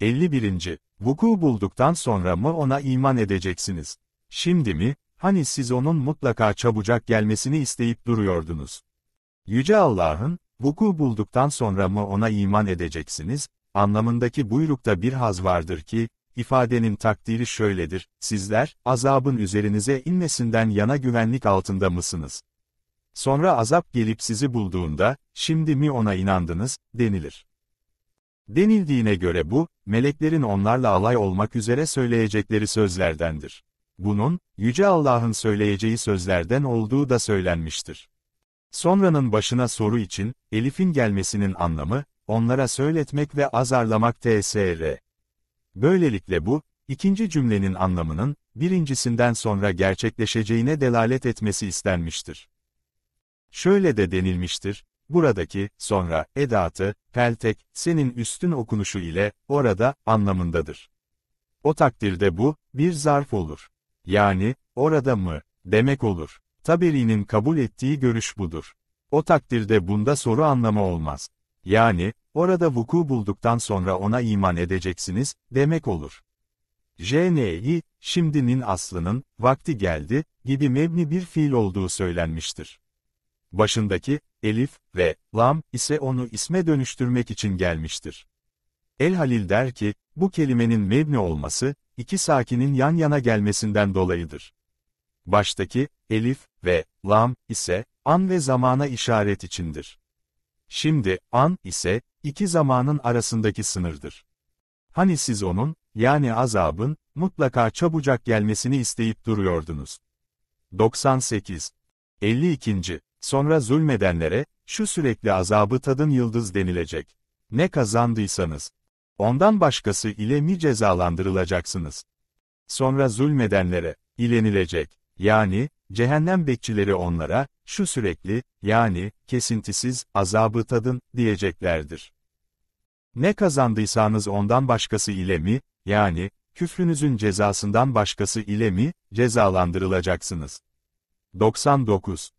51. Vuku bulduktan sonra mı ona iman edeceksiniz? Şimdi mi, hani siz onun mutlaka çabucak gelmesini isteyip duruyordunuz? Yüce Allah'ın, vuku bulduktan sonra mı ona iman edeceksiniz, anlamındaki buyrukta bir haz vardır ki, ifadenin takdiri şöyledir, sizler, azabın üzerinize inmesinden yana güvenlik altında mısınız? Sonra azap gelip sizi bulduğunda, şimdi mi ona inandınız, denilir. Denildiğine göre bu, meleklerin onlarla alay olmak üzere söyleyecekleri sözlerdendir. Bunun, Yüce Allah'ın söyleyeceği sözlerden olduğu da söylenmiştir. Sonranın başına soru için, Elif'in gelmesinin anlamı, onlara söyletmek ve azarlamak tsr. Böylelikle bu, ikinci cümlenin anlamının, birincisinden sonra gerçekleşeceğine delalet etmesi istenmiştir. Şöyle de denilmiştir, Buradaki, sonra, edatı, peltek, senin üstün okunuşu ile, orada, anlamındadır. O takdirde bu, bir zarf olur. Yani, orada mı, demek olur. Taberi'nin kabul ettiği görüş budur. O takdirde bunda soru anlamı olmaz. Yani, orada vuku bulduktan sonra ona iman edeceksiniz, demek olur. JN'i, şimdinin aslının, vakti geldi, gibi mebni bir fiil olduğu söylenmiştir. Başındaki, elif ve lam ise onu isme dönüştürmek için gelmiştir. El Halil der ki, bu kelimenin mebni olması, iki sakinin yan yana gelmesinden dolayıdır. Baştaki, elif ve lam ise, an ve zamana işaret içindir. Şimdi, an ise, iki zamanın arasındaki sınırdır. Hani siz onun, yani azabın, mutlaka çabucak gelmesini isteyip duruyordunuz. 98. 52. Sonra zulmedenlere, şu sürekli azabı tadın yıldız denilecek. Ne kazandıysanız, ondan başkası ile mi cezalandırılacaksınız? Sonra zulmedenlere, ilenilecek, yani, cehennem bekçileri onlara, şu sürekli, yani, kesintisiz, azabı tadın, diyeceklerdir. Ne kazandıysanız ondan başkası ile mi, yani, küfrünüzün cezasından başkası ile mi, cezalandırılacaksınız? 99.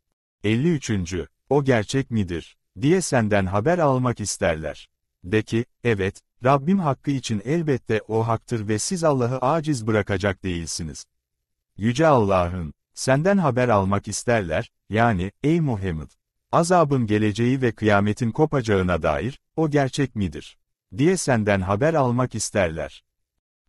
53. O gerçek midir? diye senden haber almak isterler. De ki, evet, Rabbim hakkı için elbette o haktır ve siz Allah'ı aciz bırakacak değilsiniz. Yüce Allah'ın, senden haber almak isterler, yani, ey Muhammed, azabın geleceği ve kıyametin kopacağına dair, o gerçek midir? diye senden haber almak isterler.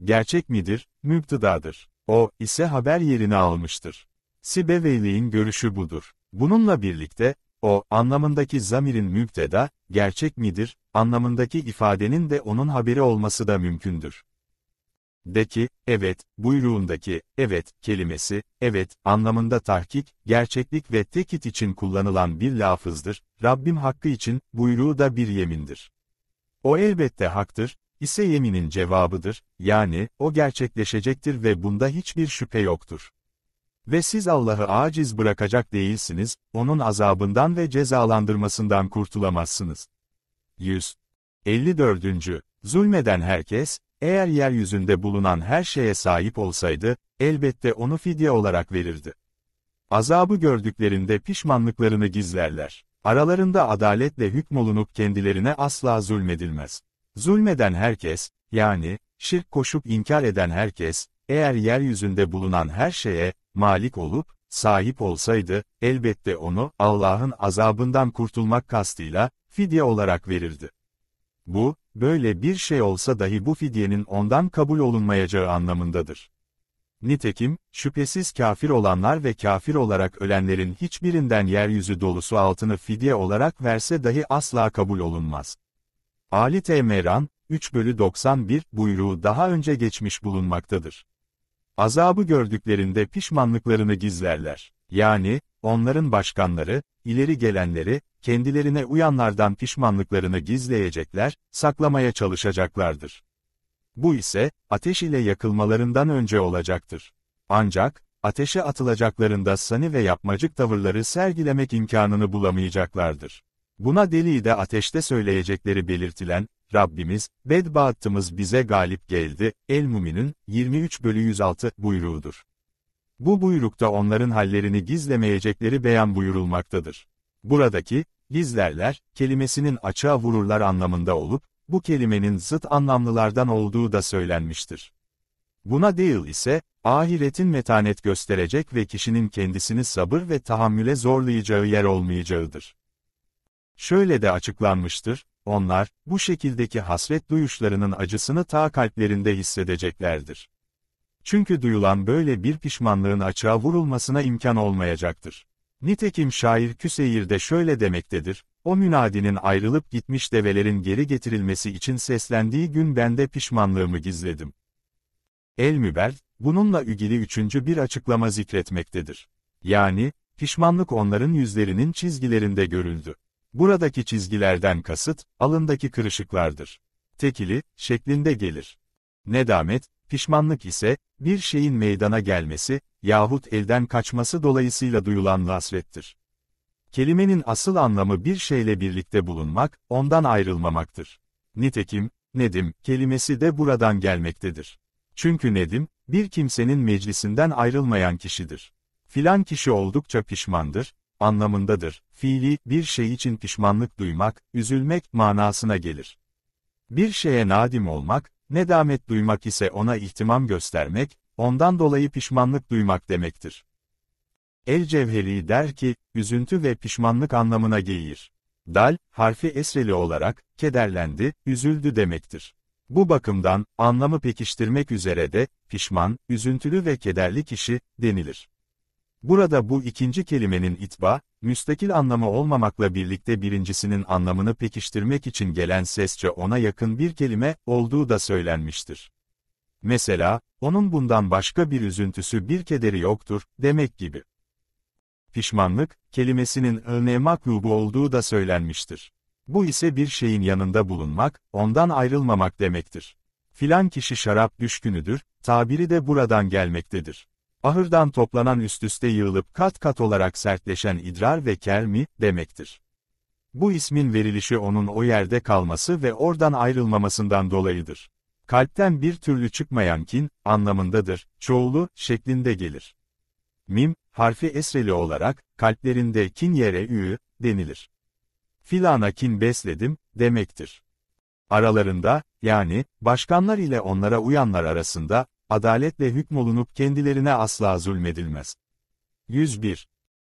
Gerçek midir, müptıdadır. O, ise haber yerini almıştır. Sibeveyli'nin görüşü budur. Bununla birlikte, o, anlamındaki zamirin müpteda, gerçek midir, anlamındaki ifadenin de onun haberi olması da mümkündür. De ki, evet, buyruğundaki, evet, kelimesi, evet, anlamında tahkik, gerçeklik ve tekit için kullanılan bir lafızdır, Rabbim hakkı için, buyruğu da bir yemindir. O elbette haktır, ise yeminin cevabıdır, yani, o gerçekleşecektir ve bunda hiçbir şüphe yoktur. Ve siz Allah'ı aciz bırakacak değilsiniz, onun azabından ve cezalandırmasından kurtulamazsınız. 100. 54. Zulmeden herkes, eğer yeryüzünde bulunan her şeye sahip olsaydı, elbette onu fidye olarak verirdi. Azabı gördüklerinde pişmanlıklarını gizlerler. Aralarında adaletle hükmolunup kendilerine asla zulmedilmez. Zulmeden herkes, yani, şirk koşup inkar eden herkes, eğer yeryüzünde bulunan her şeye, malik olup, sahip olsaydı, elbette onu, Allah'ın azabından kurtulmak kastıyla, fidye olarak verirdi. Bu, böyle bir şey olsa dahi bu fidyenin ondan kabul olunmayacağı anlamındadır. Nitekim, şüphesiz kafir olanlar ve kafir olarak ölenlerin hiçbirinden yeryüzü dolusu altını fidye olarak verse dahi asla kabul olunmaz. Ali Temeran, 3 bölü 91 buyruğu daha önce geçmiş bulunmaktadır. Azabı gördüklerinde pişmanlıklarını gizlerler. Yani, onların başkanları, ileri gelenleri, kendilerine uyanlardan pişmanlıklarını gizleyecekler, saklamaya çalışacaklardır. Bu ise, ateş ile yakılmalarından önce olacaktır. Ancak, ateşe atılacaklarında sani ve yapmacık tavırları sergilemek imkanını bulamayacaklardır. Buna deliği de ateşte söyleyecekleri belirtilen, Rabbimiz, bedbahtımız bize galip geldi, El-Mumin'in 23 bölü 106 buyruğudur. Bu buyrukta onların hallerini gizlemeyecekleri beyan buyurulmaktadır. Buradaki, gizlerler, kelimesinin açığa vururlar anlamında olup, bu kelimenin zıt anlamlılardan olduğu da söylenmiştir. Buna değil ise, ahiretin metanet gösterecek ve kişinin kendisini sabır ve tahammüle zorlayacağı yer olmayacağıdır. Şöyle de açıklanmıştır, onlar, bu şekildeki hasret duyuşlarının acısını ta kalplerinde hissedeceklerdir. Çünkü duyulan böyle bir pişmanlığın açığa vurulmasına imkan olmayacaktır. Nitekim şair Küseyir de şöyle demektedir, o münadinin ayrılıp gitmiş develerin geri getirilmesi için seslendiği gün ben de pişmanlığımı gizledim. El-Müber, bununla ilgili üçüncü bir açıklama zikretmektedir. Yani, pişmanlık onların yüzlerinin çizgilerinde görüldü. Buradaki çizgilerden kasıt, alındaki kırışıklardır. Tekili, şeklinde gelir. Nedamet, pişmanlık ise, bir şeyin meydana gelmesi, yahut elden kaçması dolayısıyla duyulan lasvettir. Kelimenin asıl anlamı bir şeyle birlikte bulunmak, ondan ayrılmamaktır. Nitekim, nedim, kelimesi de buradan gelmektedir. Çünkü nedim, bir kimsenin meclisinden ayrılmayan kişidir. Filan kişi oldukça pişmandır, anlamındadır. Fiili, bir şey için pişmanlık duymak, üzülmek manasına gelir. Bir şeye nadim olmak, nedamet duymak ise ona ihtimam göstermek, ondan dolayı pişmanlık duymak demektir. El Cevheri der ki, üzüntü ve pişmanlık anlamına gelir. Dal, harfi esreli olarak, kederlendi, üzüldü demektir. Bu bakımdan, anlamı pekiştirmek üzere de, pişman, üzüntülü ve kederli kişi, denilir. Burada bu ikinci kelimenin itba, müstakil anlamı olmamakla birlikte birincisinin anlamını pekiştirmek için gelen sesçe ona yakın bir kelime olduğu da söylenmiştir. Mesela, onun bundan başka bir üzüntüsü bir kederi yoktur, demek gibi. Pişmanlık, kelimesinin örneğe maklubu olduğu da söylenmiştir. Bu ise bir şeyin yanında bulunmak, ondan ayrılmamak demektir. Filan kişi şarap düşkünüdür, tabiri de buradan gelmektedir ahırdan toplanan üst üste yığılıp kat kat olarak sertleşen idrar ve kermi demektir. Bu ismin verilişi onun o yerde kalması ve oradan ayrılmamasından dolayıdır. Kalpten bir türlü çıkmayan kin, anlamındadır, çoğulu, şeklinde gelir. Mim, harfi esreli olarak, kalplerinde kin yere üğü, denilir. Filana kin besledim, demektir. Aralarında, yani, başkanlar ile onlara uyanlar arasında, adaletle hükmolunup kendilerine asla zulmedilmez. 101.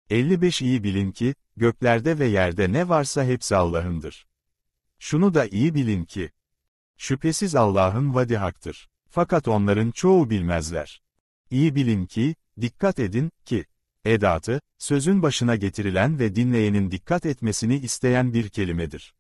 55 iyi bilin ki, göklerde ve yerde ne varsa hepsi Allah'ındır. Şunu da iyi bilin ki, şüphesiz Allah'ın vadi haktır. Fakat onların çoğu bilmezler. İyi bilin ki, dikkat edin ki, edatı, sözün başına getirilen ve dinleyenin dikkat etmesini isteyen bir kelimedir.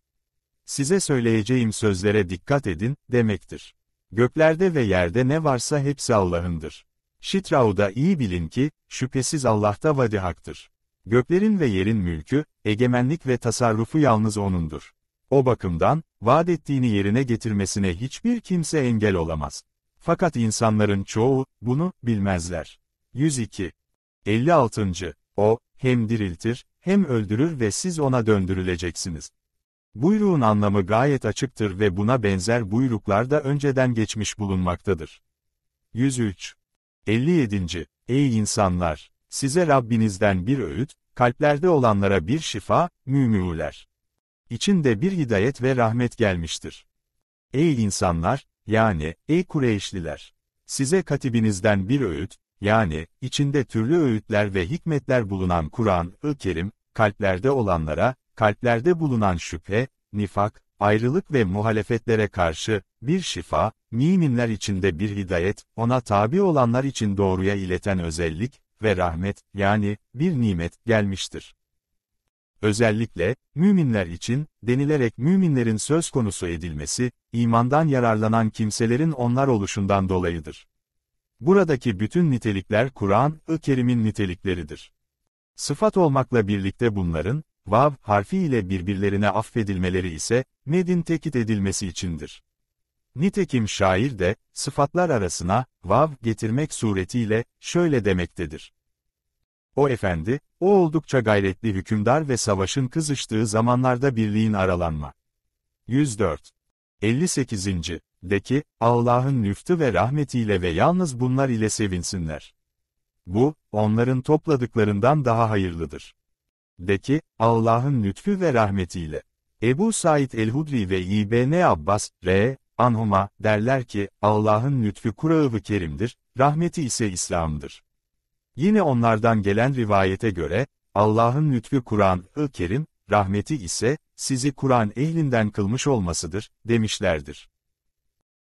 Size söyleyeceğim sözlere dikkat edin, demektir. Göklerde ve yerde ne varsa hepsi Allah'ındır. Şitrau'da iyi bilin ki, şüphesiz Allah'ta vadi haktır. Göklerin ve yerin mülkü, egemenlik ve tasarrufu yalnız O'nundur. O bakımdan, vaat ettiğini yerine getirmesine hiçbir kimse engel olamaz. Fakat insanların çoğu, bunu, bilmezler. 102. 56. O, hem diriltir, hem öldürür ve siz ona döndürüleceksiniz. Buyruğun anlamı gayet açıktır ve buna benzer buyruklar da önceden geçmiş bulunmaktadır. 103. 57. Ey insanlar! Size Rabbinizden bir öğüt, kalplerde olanlara bir şifa, mümüler. İçinde bir hidayet ve rahmet gelmiştir. Ey insanlar, yani, ey Kureyşliler! Size katibinizden bir öğüt, yani, içinde türlü öğütler ve hikmetler bulunan Kur'an-ı Kerim, kalplerde olanlara, kalplerde bulunan şüphe, nifak, ayrılık ve muhalefetlere karşı, bir şifa, müminler içinde bir hidayet, ona tabi olanlar için doğruya ileten özellik ve rahmet, yani, bir nimet, gelmiştir. Özellikle, müminler için, denilerek müminlerin söz konusu edilmesi, imandan yararlanan kimselerin onlar oluşundan dolayıdır. Buradaki bütün nitelikler Kur'an-ı Kerim'in nitelikleridir. Sıfat olmakla birlikte bunların, vav harfi ile birbirlerine affedilmeleri ise, nedin tekit edilmesi içindir. Nitekim şair de, sıfatlar arasına, vav getirmek suretiyle, şöyle demektedir. O efendi, o oldukça gayretli hükümdar ve savaşın kızıştığı zamanlarda birliğin aralanma. 104. 58. De ki, Allah'ın lüftü ve rahmetiyle ve yalnız bunlar ile sevinsinler. Bu, onların topladıklarından daha hayırlıdır. De ki, Allah'ın lütfü ve rahmetiyle. Ebu Said el-Hudri ve İbn Abbas, R. Anhuma, derler ki, Allah'ın lütfü Kur'an-ı Kerim'dir, rahmeti ise İslam'dır. Yine onlardan gelen rivayete göre, Allah'ın lütfü Kur'an-ı Kerim, rahmeti ise, sizi Kur'an ehlinden kılmış olmasıdır, demişlerdir.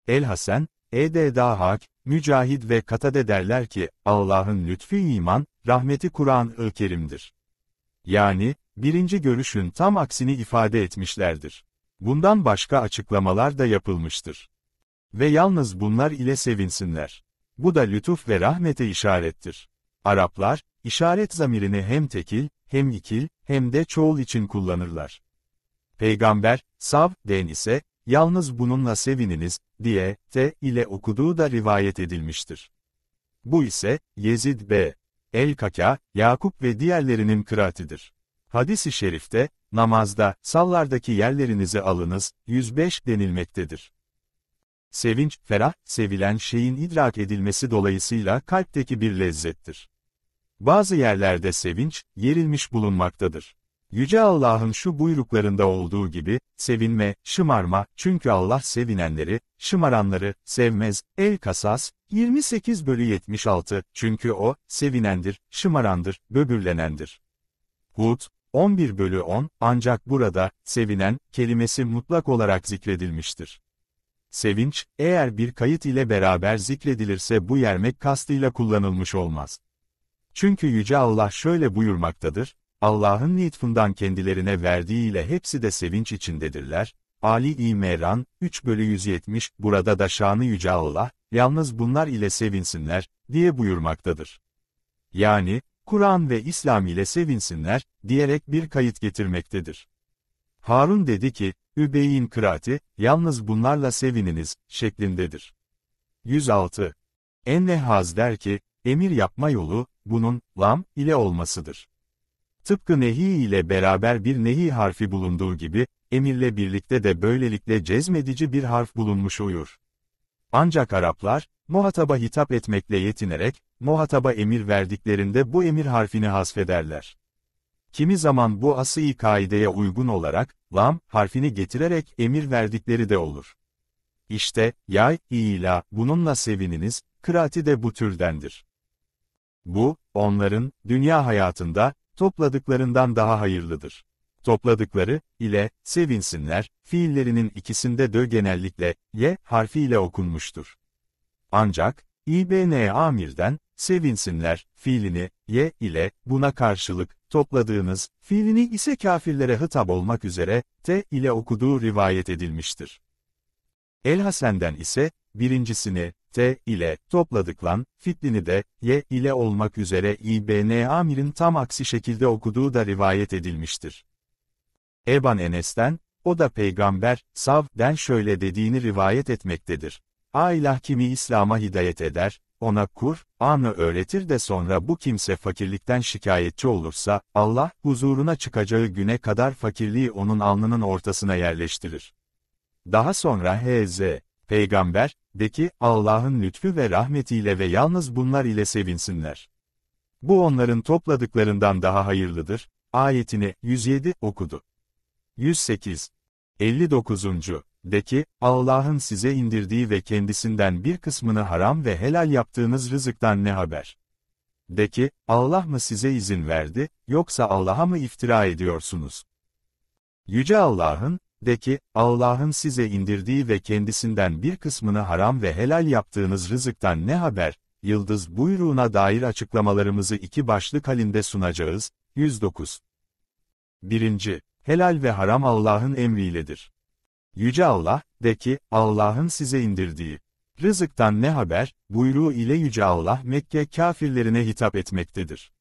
el hasan E.D. Hak, Mücahid ve Katade derler ki, Allah'ın lütfü iman, rahmeti Kur'an-ı Kerim'dir yani, birinci görüşün tam aksini ifade etmişlerdir. Bundan başka açıklamalar da yapılmıştır. Ve yalnız bunlar ile sevinsinler. Bu da lütuf ve rahmete işarettir. Araplar, işaret zamirini hem tekil, hem ikil, hem de çoğul için kullanırlar. Peygamber, sav, den ise, yalnız bununla sevininiz, diye, te ile okuduğu da rivayet edilmiştir. Bu ise, Yezid B. El-Kaka, Yakup ve diğerlerinin kıraatidir. Hadis-i şerifte, namazda, sallardaki yerlerinizi alınız, 105 denilmektedir. Sevinç, ferah, sevilen şeyin idrak edilmesi dolayısıyla kalpteki bir lezzettir. Bazı yerlerde sevinç, yerilmiş bulunmaktadır. Yüce Allah'ın şu buyruklarında olduğu gibi, sevinme, şımarma, çünkü Allah sevinenleri, şımaranları, sevmez, el kasas, 28 bölü 76, çünkü o, sevinendir, şımarandır, böbürlenendir. Hud, 11 bölü 10, ancak burada, sevinen, kelimesi mutlak olarak zikredilmiştir. Sevinç, eğer bir kayıt ile beraber zikredilirse bu yermek kastıyla kullanılmış olmaz. Çünkü Yüce Allah şöyle buyurmaktadır, Allah'ın lütfundan kendilerine verdiğiyle hepsi de sevinç içindedirler. Ali İmran 3 bölü 170 burada da şanı yüce Allah, yalnız bunlar ile sevinsinler, diye buyurmaktadır. Yani, Kur'an ve İslam ile sevinsinler, diyerek bir kayıt getirmektedir. Harun dedi ki, Übey'in kıraati, yalnız bunlarla sevininiz, şeklindedir. 106. Enne Haz der ki, emir yapma yolu, bunun, lam, ile olmasıdır. Tıpkı nehi ile beraber bir nehi harfi bulunduğu gibi, emirle birlikte de böylelikle cezmedici bir harf bulunmuş uyur. Ancak Araplar, muhataba hitap etmekle yetinerek, muhataba emir verdiklerinde bu emir harfini hasfederler. Kimi zaman bu asıl kaideye uygun olarak, lam harfini getirerek emir verdikleri de olur. İşte, yay, ila, bununla sevininiz, kıraati de bu türdendir. Bu, onların, dünya hayatında, topladıklarından daha hayırlıdır. Topladıkları, ile, sevinsinler, fiillerinin ikisinde dö genellikle, ye, harfiyle okunmuştur. Ancak, Ibn Amir'den, sevinsinler, fiilini, ye, ile, buna karşılık, topladığınız, fiilini ise kafirlere hitap olmak üzere, te, ile okuduğu rivayet edilmiştir. El-Hasen'den ise, birincisini, T ile topladıklan, fitlini de Y ile olmak üzere İbn Amir'in tam aksi şekilde okuduğu da rivayet edilmiştir. Eban Enes'ten, o da peygamber, Sav'den şöyle dediğini rivayet etmektedir. A ilah kimi İslam'a hidayet eder, ona kur, anı öğretir de sonra bu kimse fakirlikten şikayetçi olursa, Allah, huzuruna çıkacağı güne kadar fakirliği onun alnının ortasına yerleştirir. Daha sonra H.Z. Peygamber, de ki, Allah'ın lütfü ve rahmetiyle ve yalnız bunlar ile sevinsinler. Bu onların topladıklarından daha hayırlıdır. Ayetini 107 okudu. 108. 59. De ki, Allah'ın size indirdiği ve kendisinden bir kısmını haram ve helal yaptığınız rızıktan ne haber? De ki, Allah mı size izin verdi, yoksa Allah'a mı iftira ediyorsunuz? Yüce Allah'ın, de ki, Allah'ın size indirdiği ve kendisinden bir kısmını haram ve helal yaptığınız rızıktan ne haber? Yıldız buyruğuna dair açıklamalarımızı iki başlık halinde sunacağız. 109. 1. Helal ve haram Allah'ın emriyledir. Yüce Allah, de ki, Allah'ın size indirdiği. Rızıktan ne haber, buyruğu ile Yüce Allah Mekke kafirlerine hitap etmektedir.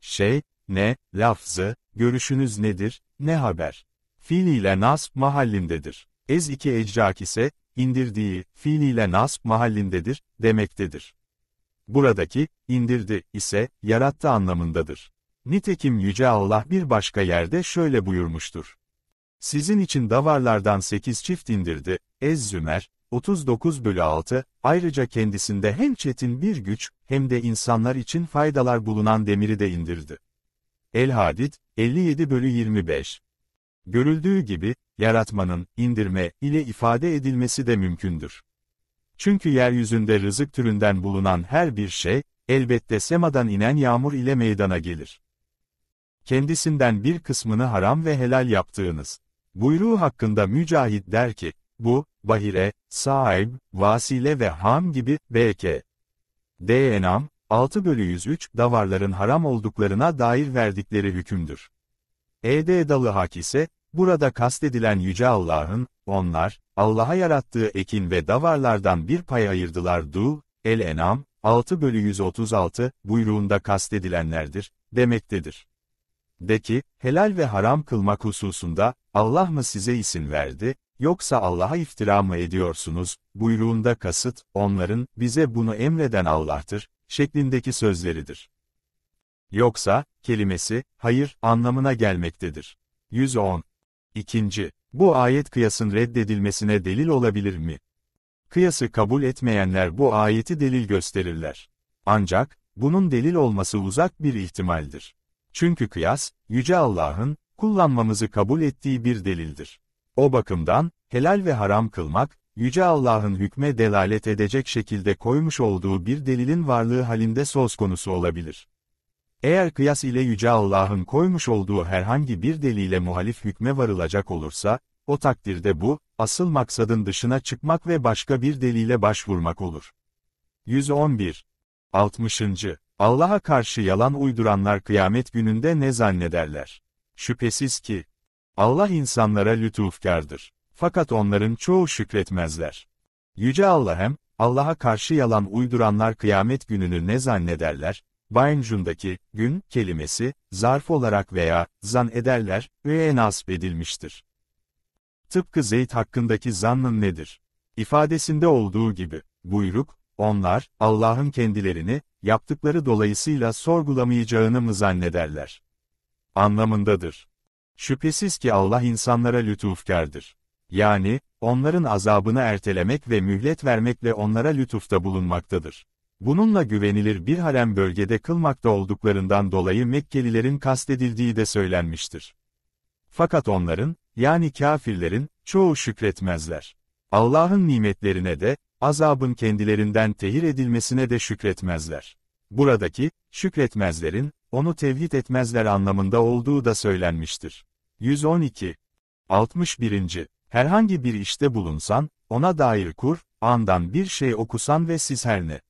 Şey, ne, lafzı, görüşünüz nedir, ne haber? fiiliyle nasb mahallindedir. Ez iki ecrak ise, indirdiği, fiiliyle nasb mahallindedir, demektedir. Buradaki, indirdi ise, yarattı anlamındadır. Nitekim Yüce Allah bir başka yerde şöyle buyurmuştur. Sizin için davarlardan sekiz çift indirdi, Ez Zümer, 39 bölü 6, ayrıca kendisinde hem çetin bir güç, hem de insanlar için faydalar bulunan demiri de indirdi. El Hadid, 57 bölü 25 Görüldüğü gibi, yaratmanın, indirme ile ifade edilmesi de mümkündür. Çünkü yeryüzünde rızık türünden bulunan her bir şey, elbette semadan inen yağmur ile meydana gelir. Kendisinden bir kısmını haram ve helal yaptığınız. Buyruğu hakkında Mücahit der ki, bu, bahire, sahib, vasile ve ham gibi, BK. D. Enam, 6 bölü 103, davarların haram olduklarına dair verdikleri hükümdür. Ede dalı hak ise, burada kastedilen Yüce Allah'ın, onlar, Allah'a yarattığı ekin ve davarlardan bir pay ayırdılar du, el-enam, 6 bölü 136, buyruğunda kastedilenlerdir, demektedir. De ki, helal ve haram kılmak hususunda, Allah mı size isim verdi, yoksa Allah'a iftira mı ediyorsunuz, buyruğunda kasıt, onların, bize bunu emreden Allah'tır, şeklindeki sözleridir. Yoksa, kelimesi, hayır, anlamına gelmektedir. 110. İkinci, bu ayet kıyasın reddedilmesine delil olabilir mi? Kıyası kabul etmeyenler bu ayeti delil gösterirler. Ancak, bunun delil olması uzak bir ihtimaldir. Çünkü kıyas, Yüce Allah'ın, kullanmamızı kabul ettiği bir delildir. O bakımdan, helal ve haram kılmak, Yüce Allah'ın hükme delalet edecek şekilde koymuş olduğu bir delilin varlığı halinde söz konusu olabilir. Eğer kıyas ile Yüce Allah'ın koymuş olduğu herhangi bir delile muhalif hükme varılacak olursa, o takdirde bu, asıl maksadın dışına çıkmak ve başka bir delile başvurmak olur. 111. 60. Allah'a karşı yalan uyduranlar kıyamet gününde ne zannederler? Şüphesiz ki, Allah insanlara lütufkardır. Fakat onların çoğu şükretmezler. Yüce Allah hem, Allah'a karşı yalan uyduranlar kıyamet gününü ne zannederler, Bainjun'daki, gün, kelimesi, zarf olarak veya, zan ederler, öğe nasip edilmiştir. Tıpkı zeyt hakkındaki zannın nedir? İfadesinde olduğu gibi, buyruk, onlar, Allah'ın kendilerini, yaptıkları dolayısıyla sorgulamayacağını mı zannederler? Anlamındadır. Şüphesiz ki Allah insanlara lütufkardır. Yani, onların azabını ertelemek ve mühlet vermekle onlara lütufta bulunmaktadır. Bununla güvenilir bir harem bölgede kılmakta olduklarından dolayı Mekkelilerin kastedildiği de söylenmiştir. Fakat onların, yani kafirlerin, çoğu şükretmezler. Allah'ın nimetlerine de, azabın kendilerinden tehir edilmesine de şükretmezler. Buradaki, şükretmezlerin, onu tevhid etmezler anlamında olduğu da söylenmiştir. 112. 61. Herhangi bir işte bulunsan, ona dair kur, andan bir şey okusan ve siz her ne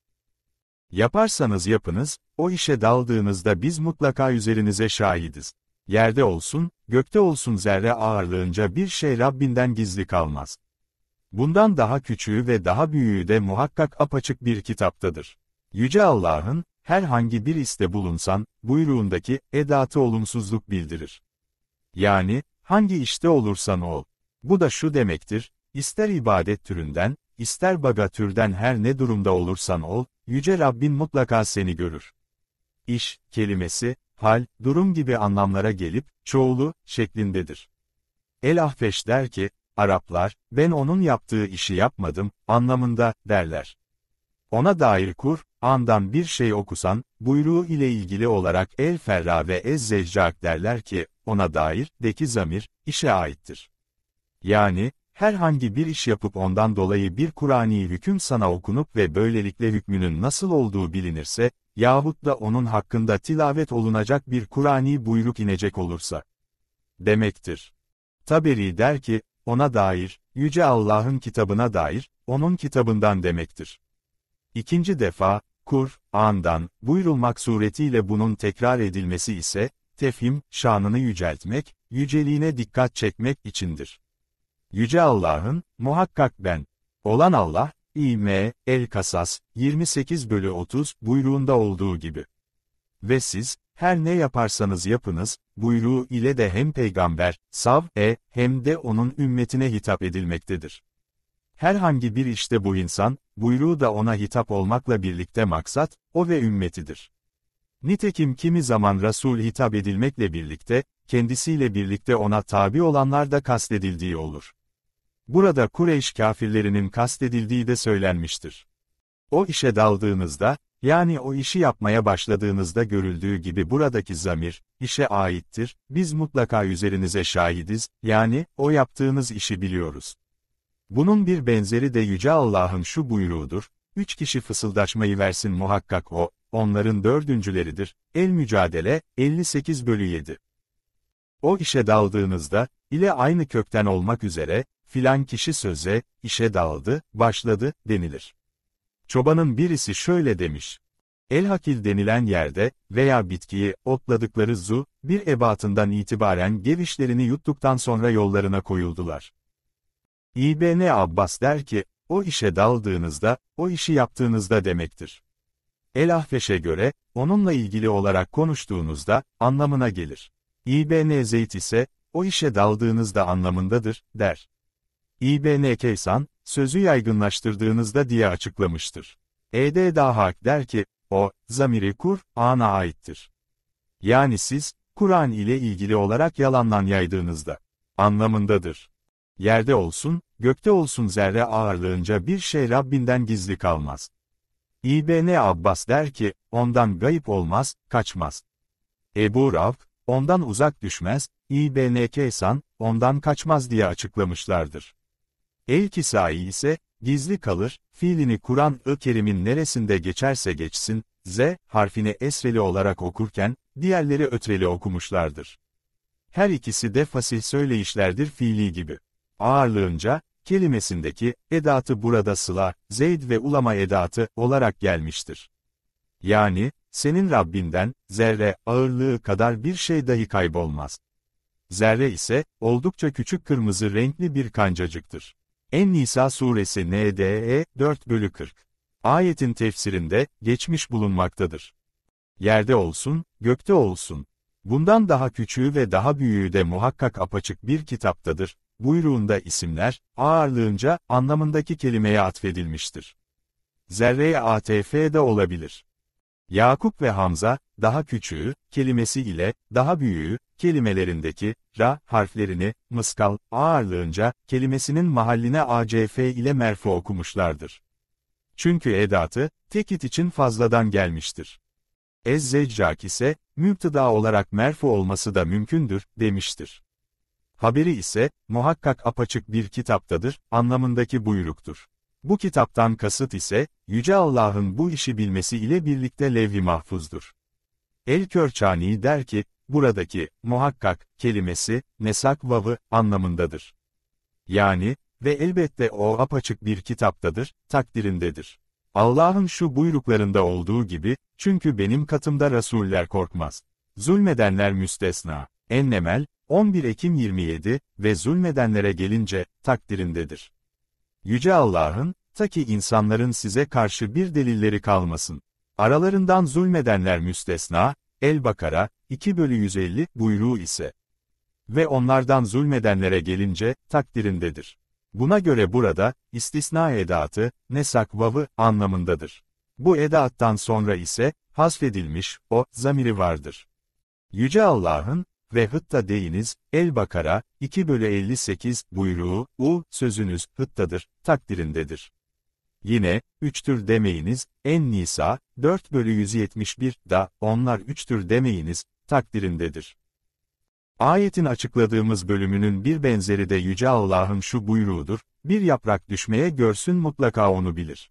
Yaparsanız yapınız, o işe daldığınızda biz mutlaka üzerinize şahidiz. Yerde olsun, gökte olsun zerre ağırlığınca bir şey Rabbinden gizli kalmaz. Bundan daha küçüğü ve daha büyüğü de muhakkak apaçık bir kitaptadır. Yüce Allah'ın, herhangi bir iste bulunsan, buyruğundaki edatı olumsuzluk bildirir. Yani, hangi işte olursan ol. Bu da şu demektir, ister ibadet türünden, İster bagatürden her ne durumda olursan ol, Yüce Rabbin mutlaka seni görür. İş, kelimesi, hal, durum gibi anlamlara gelip, çoğulu, şeklindedir. El Ahfeş der ki, Araplar, ben onun yaptığı işi yapmadım, anlamında, derler. Ona dair kur, andan bir şey okusan, buyruğu ile ilgili olarak El Ferra ve Ez Zecrak derler ki, ona dair, deki zamir, işe aittir. Yani, herhangi bir iş yapıp ondan dolayı bir Kur'ani hüküm sana okunup ve böylelikle hükmünün nasıl olduğu bilinirse, yahut da onun hakkında tilavet olunacak bir Kur'ani buyruk inecek olursa, demektir. Taberi der ki, ona dair, Yüce Allah'ın kitabına dair, onun kitabından demektir. İkinci defa, Kur, Kur'an'dan, buyrulmak suretiyle bunun tekrar edilmesi ise, tefhim, şanını yüceltmek, yüceliğine dikkat çekmek içindir. Yüce Allah'ın, muhakkak ben, olan Allah, İm, El-Kasas, 28 bölü 30 buyruğunda olduğu gibi. Ve siz, her ne yaparsanız yapınız, buyruğu ile de hem peygamber, sav, e, hem de onun ümmetine hitap edilmektedir. Herhangi bir işte bu insan, buyruğu da ona hitap olmakla birlikte maksat, o ve ümmetidir. Nitekim kimi zaman Rasul hitap edilmekle birlikte, kendisiyle birlikte ona tabi olanlar da kastedildiği olur. Burada Kureyş kafirlerinin kastedildiği de söylenmiştir. O işe daldığınızda, yani o işi yapmaya başladığınızda görüldüğü gibi buradaki zamir, işe aittir, biz mutlaka üzerinize şahidiz, yani, o yaptığınız işi biliyoruz. Bunun bir benzeri de Yüce Allah'ın şu buyruğudur, üç kişi fısıldaşmayı versin muhakkak o, onların dördüncüleridir, El Mücadele, 58 bölü 7. O işe daldığınızda, ile aynı kökten olmak üzere, filan kişi söze, işe daldı, başladı, denilir. Çobanın birisi şöyle demiş. Elhakil denilen yerde veya bitkiyi otladıkları zu, bir ebatından itibaren gevişlerini yuttuktan sonra yollarına koyuldular. İbn Abbas der ki, o işe daldığınızda, o işi yaptığınızda demektir. El Ahveş'e göre, onunla ilgili olarak konuştuğunuzda, anlamına gelir. İbn Zeyt ise, o işe daldığınızda anlamındadır, der. İBNK san, sözü yaygınlaştırdığınızda diye açıklamıştır. E.D. Dahak der ki, o, zamiri kur, ana aittir. Yani siz, Kur'an ile ilgili olarak yalandan yaydığınızda, anlamındadır. Yerde olsun, gökte olsun zerre ağırlığınca bir şey Rabbinden gizli kalmaz. İbn Abbas der ki, ondan gayip olmaz, kaçmaz. Ebu Rav, ondan uzak düşmez, İbn Keysan, ondan kaçmaz diye açıklamışlardır. El-Kisai ise, gizli kalır, fiilini Kur'an-ı Kerim'in neresinde geçerse geçsin, z harfini esreli olarak okurken, diğerleri ötreli okumuşlardır. Her ikisi de fasih söyleyişlerdir fiili gibi. Ağırlığınca, kelimesindeki edatı burada sıla, zeyd ve ulama edatı olarak gelmiştir. Yani, senin Rabbinden, zerre ağırlığı kadar bir şey dahi kaybolmaz. Zerre ise, oldukça küçük kırmızı renkli bir kancacıktır. En-Nisa suresi NDE 4 bölü 40. Ayetin tefsirinde, geçmiş bulunmaktadır. Yerde olsun, gökte olsun. Bundan daha küçüğü ve daha büyüğü de muhakkak apaçık bir kitaptadır. Buyruğunda isimler, ağırlığınca, anlamındaki kelimeye atfedilmiştir. Zerre-i ATF de olabilir. Yakup ve Hamza, daha küçüğü, kelimesi ile, daha büyüğü, kelimelerindeki, ra, harflerini, mıskal, ağırlığınca, kelimesinin mahalline acf ile merfu okumuşlardır. Çünkü edatı, tekit için fazladan gelmiştir. Ezzeccak ise, müptıda olarak merfu olması da mümkündür, demiştir. Haberi ise, muhakkak apaçık bir kitaptadır, anlamındaki buyruktur. Bu kitaptan kasıt ise, Yüce Allah'ın bu işi bilmesi ile birlikte levh-i mahfuzdur. El-Körçani der ki, buradaki, muhakkak, kelimesi, nesak vavı, anlamındadır. Yani, ve elbette o apaçık bir kitaptadır, takdirindedir. Allah'ın şu buyruklarında olduğu gibi, çünkü benim katımda rasuller korkmaz. Zulmedenler müstesna. Ennemel, 11 Ekim 27 ve zulmedenlere gelince, takdirindedir. Yüce Allah'ın, ta ki insanların size karşı bir delilleri kalmasın. Aralarından zulmedenler müstesna, El-Bakara, 2 bölü 150 buyruğu ise. Ve onlardan zulmedenlere gelince, takdirindedir. Buna göre burada, istisna edatı, nesak vavı, anlamındadır. Bu edattan sonra ise, hasfedilmiş, o, zamiri vardır. Yüce Allah'ın, ve hıtta deyiniz, El-Bakara, 2 bölü 58, buyruğu, u, sözünüz, hıttadır, takdirindedir. Yine, üçtür demeyiniz, En-Nisa, 4 bölü 171, da, onlar üçtür demeyiniz, takdirindedir. Ayetin açıkladığımız bölümünün bir benzeri de Yüce Allah'ın şu buyruğudur, bir yaprak düşmeye görsün mutlaka onu bilir.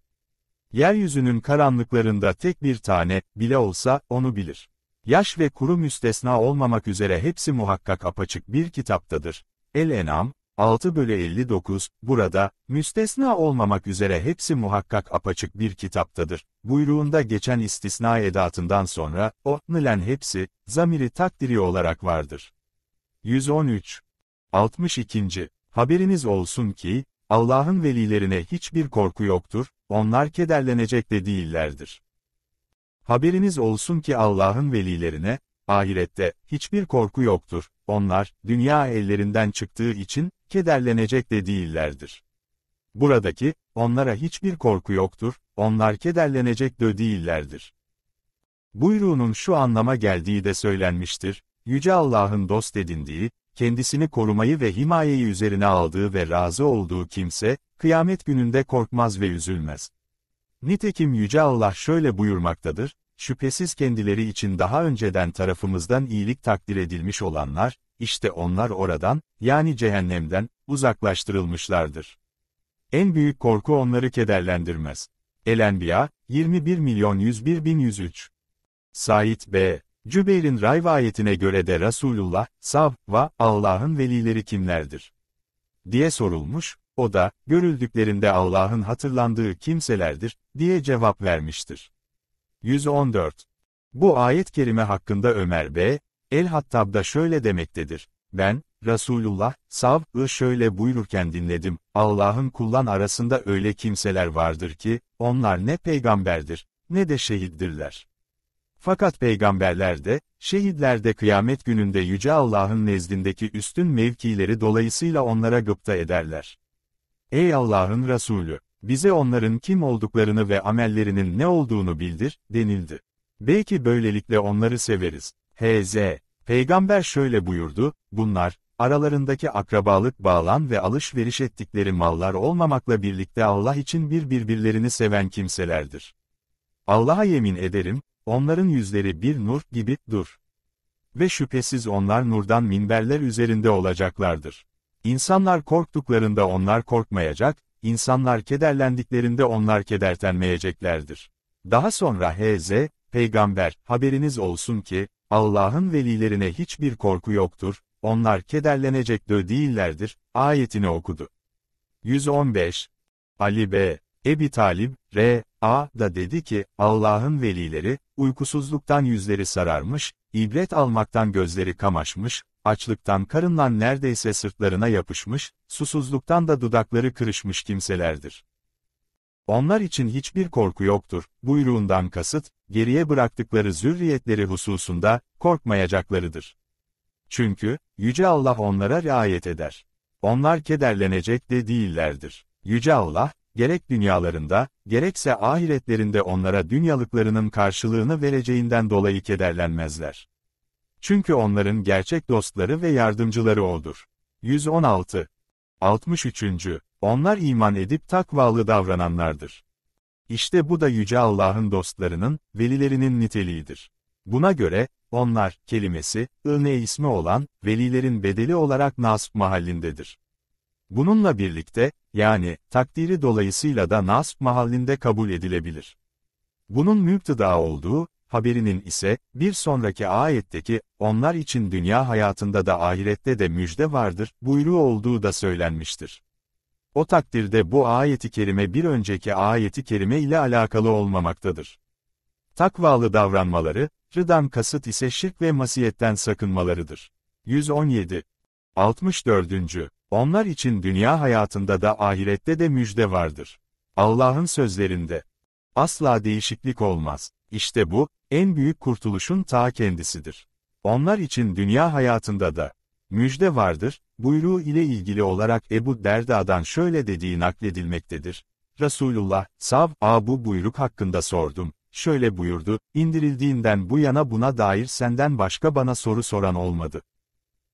Yeryüzünün karanlıklarında tek bir tane, bile olsa, onu bilir. Yaş ve kuru müstesna olmamak üzere hepsi muhakkak apaçık bir kitaptadır. El-En'am, 6 bölü 59, burada, müstesna olmamak üzere hepsi muhakkak apaçık bir kitaptadır. Buyruğunda geçen istisna edatından sonra, o, nılen hepsi, zamiri takdiri olarak vardır. 113. 62. Haberiniz olsun ki, Allah'ın velilerine hiçbir korku yoktur, onlar kederlenecek de değillerdir. Haberiniz olsun ki Allah'ın velilerine, ahirette, hiçbir korku yoktur, onlar, dünya ellerinden çıktığı için, kederlenecek de değillerdir. Buradaki, onlara hiçbir korku yoktur, onlar kederlenecek de değillerdir. Buyruğunun şu anlama geldiği de söylenmiştir, Yüce Allah'ın dost edindiği, kendisini korumayı ve himayeyi üzerine aldığı ve razı olduğu kimse, kıyamet gününde korkmaz ve üzülmez. Nitekim Yüce Allah şöyle buyurmaktadır, şüphesiz kendileri için daha önceden tarafımızdan iyilik takdir edilmiş olanlar, işte onlar oradan, yani cehennemden, uzaklaştırılmışlardır. En büyük korku onları kederlendirmez. El-Enbiya, 21 milyon 101 bin 103. Said B. Cübeyr'in rivayetine göre de Resulullah, Sav, ve Allah'ın velileri kimlerdir? diye sorulmuş, o da, görüldüklerinde Allah'ın hatırlandığı kimselerdir, diye cevap vermiştir. 114. Bu ayet kerime hakkında Ömer B. el Hattab'da şöyle demektedir. Ben, Resulullah, sav'ı şöyle buyururken dinledim, Allah'ın kullan arasında öyle kimseler vardır ki, onlar ne peygamberdir, ne de şehiddirler. Fakat peygamberler de, şehitler de kıyamet gününde Yüce Allah'ın nezdindeki üstün mevkileri dolayısıyla onlara gıpta ederler. Ey Allah'ın Resulü! Bize onların kim olduklarını ve amellerinin ne olduğunu bildir, denildi. Belki böylelikle onları severiz. H.Z. Peygamber şöyle buyurdu, bunlar, aralarındaki akrabalık bağlan ve alışveriş ettikleri mallar olmamakla birlikte Allah için bir birbirlerini seven kimselerdir. Allah'a yemin ederim, onların yüzleri bir nur gibi dur. Ve şüphesiz onlar nurdan minberler üzerinde olacaklardır. İnsanlar korktuklarında onlar korkmayacak, insanlar kederlendiklerinde onlar kederlenmeyeceklerdir. Daha sonra H.Z., Peygamber, haberiniz olsun ki, Allah'ın velilerine hiçbir korku yoktur, onlar kederlenecek de değillerdir, ayetini okudu. 115. Ali B. Ebi Talib, R. A. da dedi ki, Allah'ın velileri, uykusuzluktan yüzleri sararmış, ibret almaktan gözleri kamaşmış, açlıktan karınlan neredeyse sırtlarına yapışmış, susuzluktan da dudakları kırışmış kimselerdir. Onlar için hiçbir korku yoktur, buyruğundan kasıt, geriye bıraktıkları zürriyetleri hususunda, korkmayacaklarıdır. Çünkü, Yüce Allah onlara riayet eder. Onlar kederlenecek de değillerdir. Yüce Allah, gerek dünyalarında, gerekse ahiretlerinde onlara dünyalıklarının karşılığını vereceğinden dolayı kederlenmezler. Çünkü onların gerçek dostları ve yardımcıları odur. 116. 63. Onlar iman edip takvalı davrananlardır. İşte bu da Yüce Allah'ın dostlarının, velilerinin niteliğidir. Buna göre, onlar, kelimesi, ıne ismi olan, velilerin bedeli olarak nasp mahallindedir. Bununla birlikte, yani, takdiri dolayısıyla da nasp mahallinde kabul edilebilir. Bunun müpteda olduğu, haberinin ise, bir sonraki ayetteki, onlar için dünya hayatında da ahirette de müjde vardır, buyruğu olduğu da söylenmiştir. O takdirde bu ayeti kerime bir önceki ayeti kerime ile alakalı olmamaktadır. Takvalı davranmaları, rıdan kasıt ise şirk ve masiyetten sakınmalarıdır. 117. 64. Onlar için dünya hayatında da ahirette de müjde vardır. Allah'ın sözlerinde. Asla değişiklik olmaz. İşte bu, en büyük kurtuluşun ta kendisidir. Onlar için dünya hayatında da müjde vardır, buyruğu ile ilgili olarak Ebu Derda'dan şöyle dediği nakledilmektedir. Resulullah, sav, a bu buyruk hakkında sordum, şöyle buyurdu, indirildiğinden bu yana buna dair senden başka bana soru soran olmadı.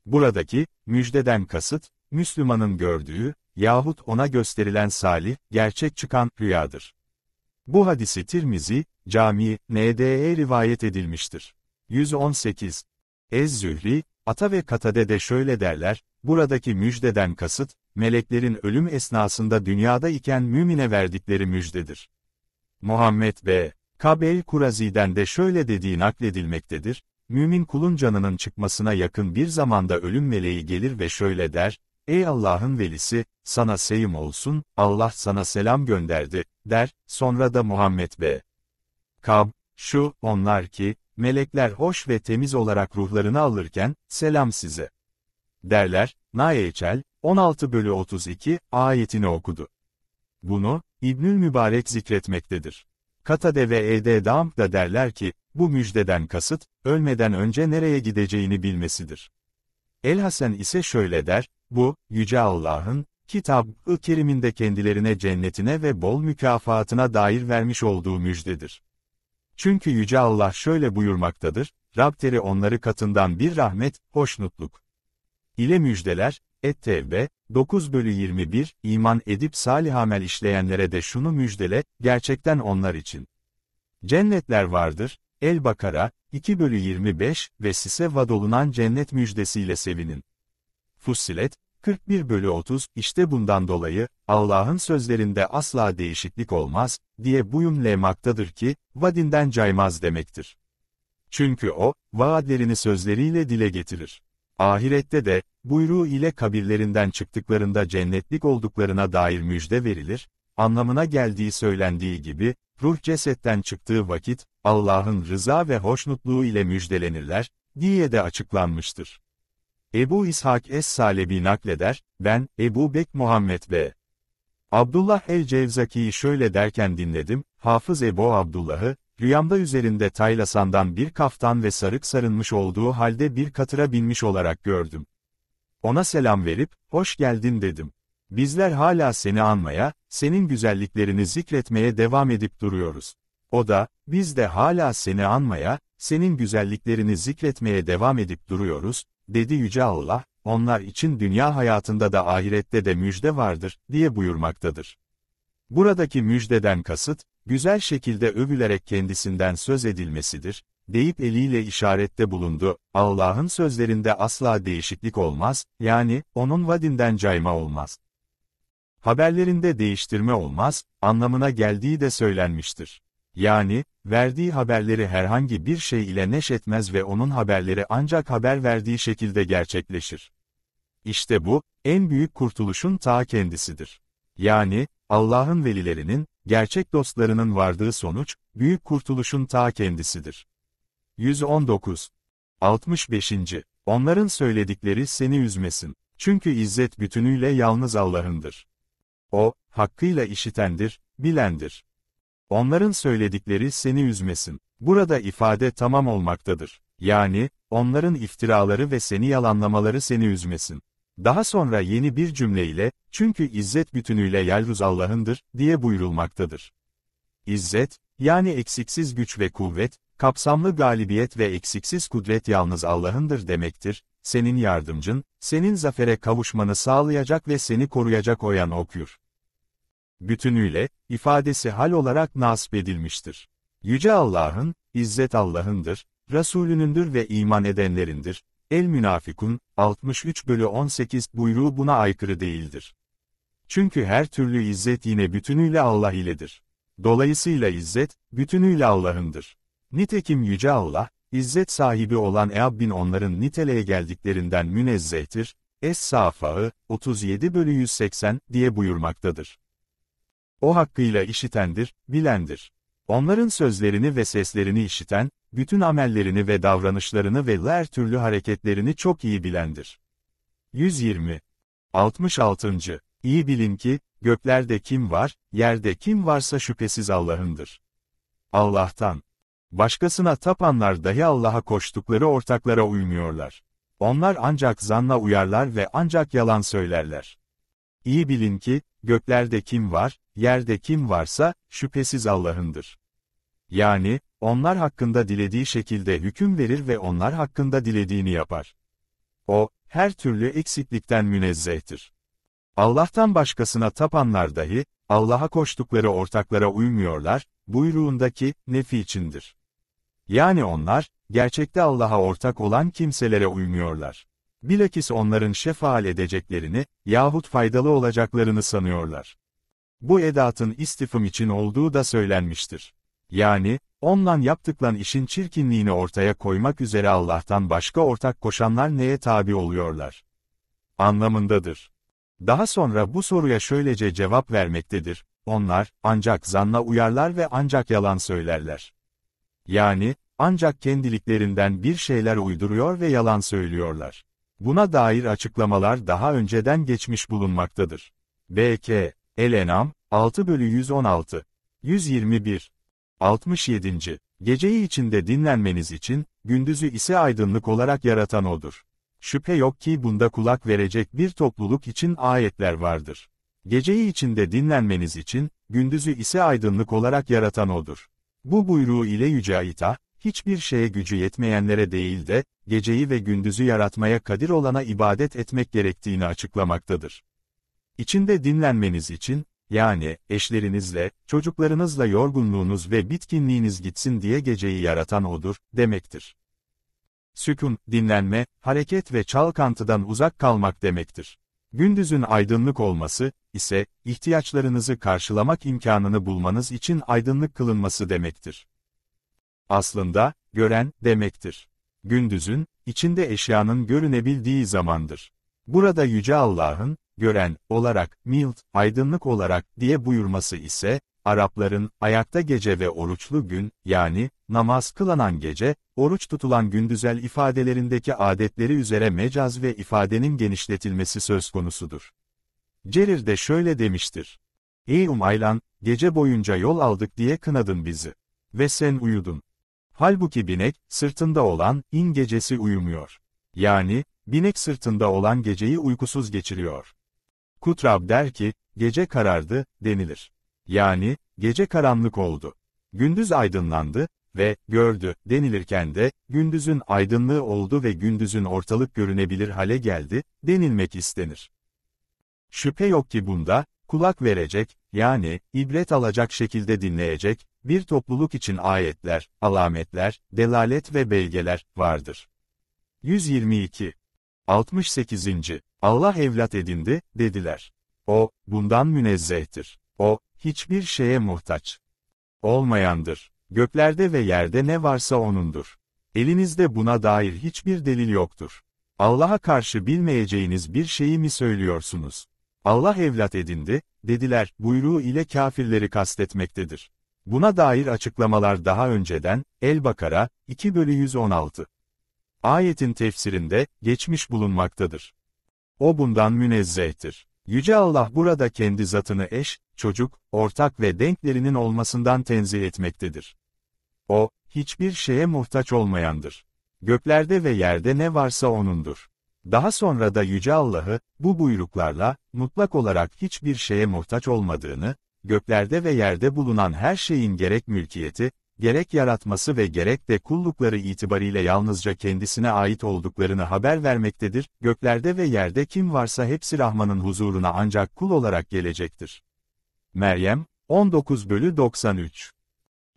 Buradaki, müjdeden kasıt, Müslümanın gördüğü, yahut ona gösterilen salih, gerçek çıkan rüyadır. Bu hadisi Tirmizi, Cami, NDE rivayet edilmiştir. 118. Ez-Zühri, Ata ve Katade de şöyle derler, buradaki müjdeden kasıt, meleklerin ölüm esnasında dünyada iken mümine verdikleri müjdedir. Muhammed B. Kabel Kurazi'den de şöyle dediği nakledilmektedir, mümin kulun canının çıkmasına yakın bir zamanda ölüm meleği gelir ve şöyle der, Ey Allah'ın velisi, sana seyim olsun, Allah sana selam gönderdi, der, sonra da Muhammed B. Kab, şu, onlar ki, melekler hoş ve temiz olarak ruhlarını alırken, selam size. Derler, Nayeçel, 16 bölü 32, ayetini okudu. Bunu, İbnül Mübarek zikretmektedir. Katade ve Ede Dam da derler ki, bu müjdeden kasıt, ölmeden önce nereye gideceğini bilmesidir. El Hasan ise şöyle der, bu, Yüce Allah'ın, Kitab-ı Kerim'inde kendilerine cennetine ve bol mükafatına dair vermiş olduğu müjdedir. Çünkü Yüce Allah şöyle buyurmaktadır, Rableri onları katından bir rahmet, hoşnutluk. ile müjdeler, Ettevbe, 9 bölü 21, iman edip salih amel işleyenlere de şunu müjdele, gerçekten onlar için. Cennetler vardır, El-Bakara, 2 bölü 25 ve size vadolunan cennet müjdesiyle sevinin. Fussilet, 41 bölü 30, işte bundan dolayı, Allah'ın sözlerinde asla değişiklik olmaz, diye bu ki, vadinden caymaz demektir. Çünkü o, vaadlerini sözleriyle dile getirir. Ahirette de, buyruğu ile kabirlerinden çıktıklarında cennetlik olduklarına dair müjde verilir, anlamına geldiği söylendiği gibi, ruh cesetten çıktığı vakit, Allah'ın rıza ve hoşnutluğu ile müjdelenirler, diye de açıklanmıştır. Ebu İshak Es-Salebi nakleder, ben, Ebu Bek Muhammed ve Abdullah el-Cevzaki'yi şöyle derken dinledim, Hafız Ebu Abdullah'ı, rüyamda üzerinde taylasandan bir kaftan ve sarık sarınmış olduğu halde bir katıra binmiş olarak gördüm. Ona selam verip, hoş geldin dedim. Bizler hala seni anmaya, senin güzelliklerini zikretmeye devam edip duruyoruz. O da, biz de hala seni anmaya, senin güzelliklerini zikretmeye devam edip duruyoruz, dedi Yüce Allah, onlar için dünya hayatında da ahirette de müjde vardır, diye buyurmaktadır. Buradaki müjdeden kasıt, güzel şekilde övülerek kendisinden söz edilmesidir, deyip eliyle işarette bulundu, Allah'ın sözlerinde asla değişiklik olmaz, yani, onun vadinden cayma olmaz. Haberlerinde değiştirme olmaz, anlamına geldiği de söylenmiştir. Yani, verdiği haberleri herhangi bir şey ile neşetmez ve onun haberleri ancak haber verdiği şekilde gerçekleşir. İşte bu, en büyük kurtuluşun ta kendisidir. Yani, Allah'ın velilerinin, gerçek dostlarının vardığı sonuç, büyük kurtuluşun ta kendisidir. 119. 65. Onların söyledikleri seni üzmesin. Çünkü izzet bütünüyle yalnız Allah'ındır. O, hakkıyla işitendir, bilendir. Onların söyledikleri seni üzmesin. Burada ifade tamam olmaktadır. Yani, onların iftiraları ve seni yalanlamaları seni üzmesin. Daha sonra yeni bir cümleyle, çünkü izzet bütünüyle yalnız Allah'ındır, diye buyurulmaktadır. İzzet, yani eksiksiz güç ve kuvvet, kapsamlı galibiyet ve eksiksiz kudret yalnız Allah'ındır demektir, senin yardımcın, senin zafere kavuşmanı sağlayacak ve seni koruyacak oyan okuyor bütünüyle, ifadesi hal olarak nasip edilmiştir. Yüce Allah'ın, izzet Allah'ındır, Resulünündür ve iman edenlerindir. El Münafikun, 63 bölü 18 buyruğu buna aykırı değildir. Çünkü her türlü izzet yine bütünüyle Allah iledir. Dolayısıyla izzet, bütünüyle Allah'ındır. Nitekim Yüce Allah, izzet sahibi olan Eabbin onların niteleye geldiklerinden münezzehtir, Es-Safaı, 37 bölü 180 diye buyurmaktadır. O hakkıyla işitendir, bilendir. Onların sözlerini ve seslerini işiten, bütün amellerini ve davranışlarını ve her türlü hareketlerini çok iyi bilendir. 120. 66. İyi bilin ki, göklerde kim var, yerde kim varsa şüphesiz Allah'ındır. Allah'tan. Başkasına tapanlar dahi Allah'a koştukları ortaklara uymuyorlar. Onlar ancak zanla uyarlar ve ancak yalan söylerler. İyi bilin ki, göklerde kim var, yerde kim varsa, şüphesiz Allah'ındır. Yani, onlar hakkında dilediği şekilde hüküm verir ve onlar hakkında dilediğini yapar. O, her türlü eksiklikten münezzehtir. Allah'tan başkasına tapanlar dahi, Allah'a koştukları ortaklara uymuyorlar, buyruğundaki nefi içindir. Yani onlar, gerçekte Allah'a ortak olan kimselere uymuyorlar. Bilakis onların şefaal edeceklerini, yahut faydalı olacaklarını sanıyorlar. Bu edatın istifim için olduğu da söylenmiştir. Yani, ondan yaptıklan işin çirkinliğini ortaya koymak üzere Allah'tan başka ortak koşanlar neye tabi oluyorlar? Anlamındadır. Daha sonra bu soruya şöylece cevap vermektedir. Onlar, ancak zanna uyarlar ve ancak yalan söylerler. Yani, ancak kendiliklerinden bir şeyler uyduruyor ve yalan söylüyorlar. Buna dair açıklamalar daha önceden geçmiş bulunmaktadır. B.K. El-Enam, 6 bölü 116. 121. 67. Geceyi içinde dinlenmeniz için, gündüzü ise aydınlık olarak yaratan O'dur. Şüphe yok ki bunda kulak verecek bir topluluk için ayetler vardır. Geceyi içinde dinlenmeniz için, gündüzü ise aydınlık olarak yaratan O'dur. Bu buyruğu ile Yüce Ayta, hiçbir şeye gücü yetmeyenlere değil de, geceyi ve gündüzü yaratmaya kadir olana ibadet etmek gerektiğini açıklamaktadır. İçinde dinlenmeniz için, yani eşlerinizle, çocuklarınızla yorgunluğunuz ve bitkinliğiniz gitsin diye geceyi yaratan odur, demektir. Sükun, dinlenme, hareket ve çalkantıdan uzak kalmak demektir. Gündüzün aydınlık olması, ise, ihtiyaçlarınızı karşılamak imkanını bulmanız için aydınlık kılınması demektir aslında, gören, demektir. Gündüzün, içinde eşyanın görünebildiği zamandır. Burada Yüce Allah'ın, gören, olarak, mild, aydınlık olarak diye buyurması ise, Arapların, ayakta gece ve oruçlu gün, yani, namaz kılanan gece, oruç tutulan gündüzel ifadelerindeki adetleri üzere mecaz ve ifadenin genişletilmesi söz konusudur. Cerir de şöyle demiştir. Ey Umaylan, gece boyunca yol aldık diye kınadın bizi. Ve sen uyudun. Halbuki binek, sırtında olan, in gecesi uyumuyor. Yani, binek sırtında olan geceyi uykusuz geçiriyor. Kutrab der ki, gece karardı, denilir. Yani, gece karanlık oldu. Gündüz aydınlandı ve gördü denilirken de, gündüzün aydınlığı oldu ve gündüzün ortalık görünebilir hale geldi, denilmek istenir. Şüphe yok ki bunda, kulak verecek, yani, ibret alacak şekilde dinleyecek, bir topluluk için ayetler, alametler, delalet ve belgeler vardır. 122. 68. Allah evlat edindi, dediler. O, bundan münezzehtir. O, hiçbir şeye muhtaç. Olmayandır. Göklerde ve yerde ne varsa O'nundur. Elinizde buna dair hiçbir delil yoktur. Allah'a karşı bilmeyeceğiniz bir şeyi mi söylüyorsunuz? Allah evlat edindi, dediler, buyruğu ile kafirleri kastetmektedir. Buna dair açıklamalar daha önceden, El-Bakara, 2 bölü 116. Ayetin tefsirinde, geçmiş bulunmaktadır. O bundan münezzehtir. Yüce Allah burada kendi zatını eş, çocuk, ortak ve denklerinin olmasından tenzih etmektedir. O, hiçbir şeye muhtaç olmayandır. Göklerde ve yerde ne varsa O'nundur. Daha sonra da Yüce Allah'ı, bu buyruklarla, mutlak olarak hiçbir şeye muhtaç olmadığını, göklerde ve yerde bulunan her şeyin gerek mülkiyeti, gerek yaratması ve gerek de kullukları itibariyle yalnızca kendisine ait olduklarını haber vermektedir, göklerde ve yerde kim varsa hepsi Rahman'ın huzuruna ancak kul olarak gelecektir. Meryem, 19 bölü 93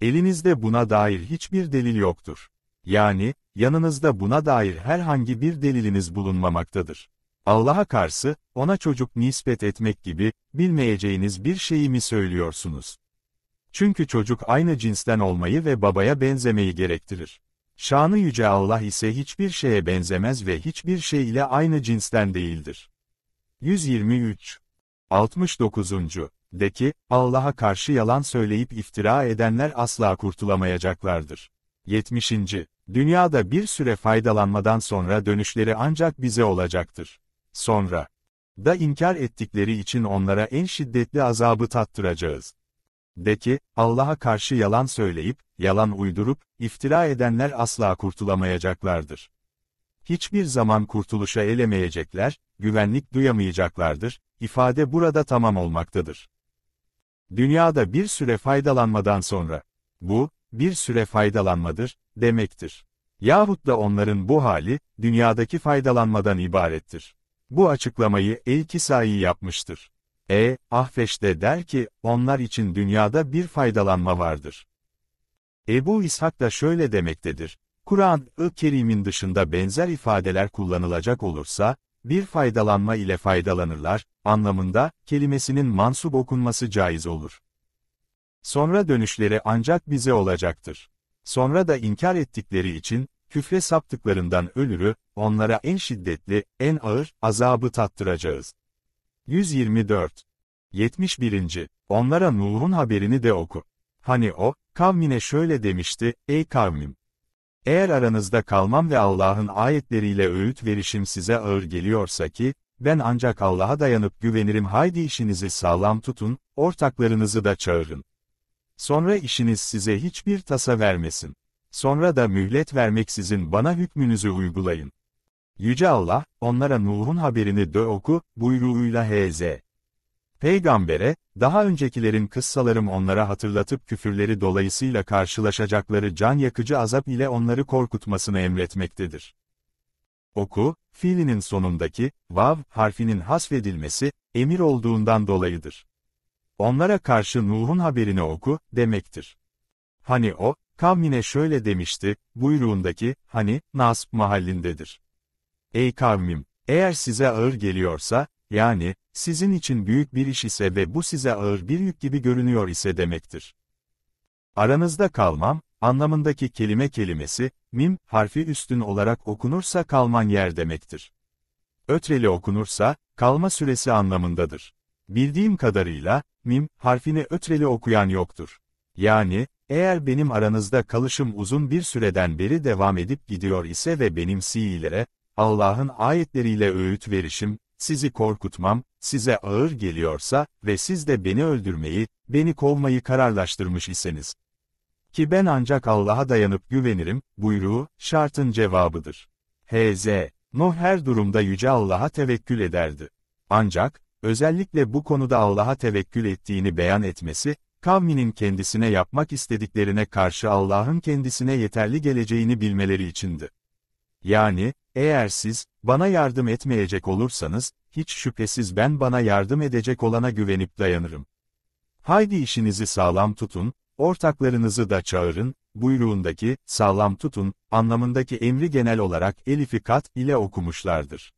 Elinizde buna dair hiçbir delil yoktur. Yani, yanınızda buna dair herhangi bir deliliniz bulunmamaktadır. Allah'a karşı, ona çocuk nispet etmek gibi, bilmeyeceğiniz bir şeyi mi söylüyorsunuz? Çünkü çocuk aynı cinsten olmayı ve babaya benzemeyi gerektirir. Şanı yüce Allah ise hiçbir şeye benzemez ve hiçbir şey ile aynı cinsten değildir. 123. 69. De ki, Allah'a karşı yalan söyleyip iftira edenler asla kurtulamayacaklardır. 70. Dünyada bir süre faydalanmadan sonra dönüşleri ancak bize olacaktır. Sonra da inkar ettikleri için onlara en şiddetli azabı tattıracağız. De ki, Allah'a karşı yalan söyleyip, yalan uydurup, iftira edenler asla kurtulamayacaklardır. Hiçbir zaman kurtuluşa elemeyecekler, güvenlik duyamayacaklardır, ifade burada tamam olmaktadır. Dünyada bir süre faydalanmadan sonra, bu, bir süre faydalanmadır, demektir. Yahut da onların bu hali, dünyadaki faydalanmadan ibarettir. Bu açıklamayı El-Kisai yapmıştır. E, Ahfeş de der ki, onlar için dünyada bir faydalanma vardır. Ebu İshak da şöyle demektedir. Kur'an-ı Kerim'in dışında benzer ifadeler kullanılacak olursa, bir faydalanma ile faydalanırlar, anlamında, kelimesinin mansup okunması caiz olur. Sonra dönüşleri ancak bize olacaktır. Sonra da inkar ettikleri için, küfre saptıklarından ölürü, onlara en şiddetli, en ağır azabı tattıracağız. 124. 71. Onlara Nuh'un haberini de oku. Hani o, kavmine şöyle demişti, ey kavmim! Eğer aranızda kalmam ve Allah'ın ayetleriyle öğüt verişim size ağır geliyorsa ki, ben ancak Allah'a dayanıp güvenirim haydi işinizi sağlam tutun, ortaklarınızı da çağırın. Sonra işiniz size hiçbir tasa vermesin. Sonra da mühlet vermeksizin bana hükmünüzü uygulayın. Yüce Allah, onlara Nuh'un haberini de oku, buyruğuyla H.Z. Peygambere, daha öncekilerin kıssalarım onlara hatırlatıp küfürleri dolayısıyla karşılaşacakları can yakıcı azap ile onları korkutmasını emretmektedir. Oku, fiilinin sonundaki, vav harfinin hasfedilmesi, emir olduğundan dolayıdır onlara karşı Nuh'un haberini oku, demektir. Hani o, kavmine şöyle demişti, buyruğundaki, hani, nasp mahallindedir. Ey kavmim, eğer size ağır geliyorsa, yani, sizin için büyük bir iş ise ve bu size ağır bir yük gibi görünüyor ise demektir. Aranızda kalmam, anlamındaki kelime kelimesi, mim harfi üstün olarak okunursa kalman yer demektir. Ötreli okunursa, kalma süresi anlamındadır. Bildiğim kadarıyla, mim harfini ötreli okuyan yoktur. Yani, eğer benim aranızda kalışım uzun bir süreden beri devam edip gidiyor ise ve benim siilere, Allah'ın ayetleriyle öğüt verişim, sizi korkutmam, size ağır geliyorsa ve siz de beni öldürmeyi, beni kovmayı kararlaştırmış iseniz. Ki ben ancak Allah'a dayanıp güvenirim, buyruğu, şartın cevabıdır. H.Z. Noh her durumda Yüce Allah'a tevekkül ederdi. Ancak, özellikle bu konuda Allah'a tevekkül ettiğini beyan etmesi, kavminin kendisine yapmak istediklerine karşı Allah'ın kendisine yeterli geleceğini bilmeleri içindi. Yani, eğer siz, bana yardım etmeyecek olursanız, hiç şüphesiz ben bana yardım edecek olana güvenip dayanırım. Haydi işinizi sağlam tutun, ortaklarınızı da çağırın, buyruğundaki, sağlam tutun, anlamındaki emri genel olarak elifi kat ile okumuşlardır.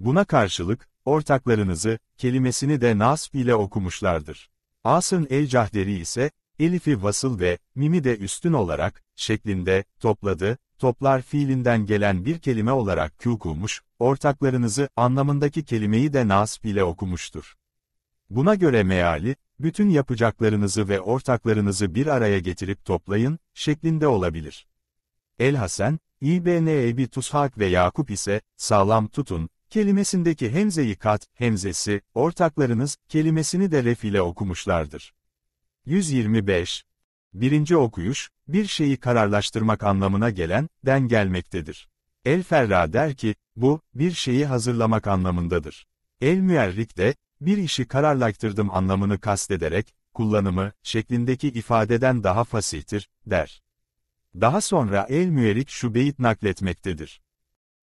Buna karşılık, ortaklarınızı, kelimesini de nasb ile okumuşlardır. Asın el-Cahderi ise, elifi vasıl ve mimi de üstün olarak, şeklinde, topladı, toplar fiilinden gelen bir kelime olarak kûkumuş, ortaklarınızı anlamındaki kelimeyi de nasb ile okumuştur. Buna göre meali, bütün yapacaklarınızı ve ortaklarınızı bir araya getirip toplayın, şeklinde olabilir. El-Hasen, İbn Ebi Tushak ve Yakup ise, sağlam tutun, kelimesindeki hemzeyi kat, hemzesi, ortaklarınız, kelimesini de ref ile okumuşlardır. 125. Birinci okuyuş, bir şeyi kararlaştırmak anlamına gelen, den gelmektedir. El Ferra der ki, bu, bir şeyi hazırlamak anlamındadır. El Müerrik de, bir işi kararlaştırdım anlamını kastederek, kullanımı, şeklindeki ifadeden daha fasihtir, der. Daha sonra El Müerrik şu beyit nakletmektedir.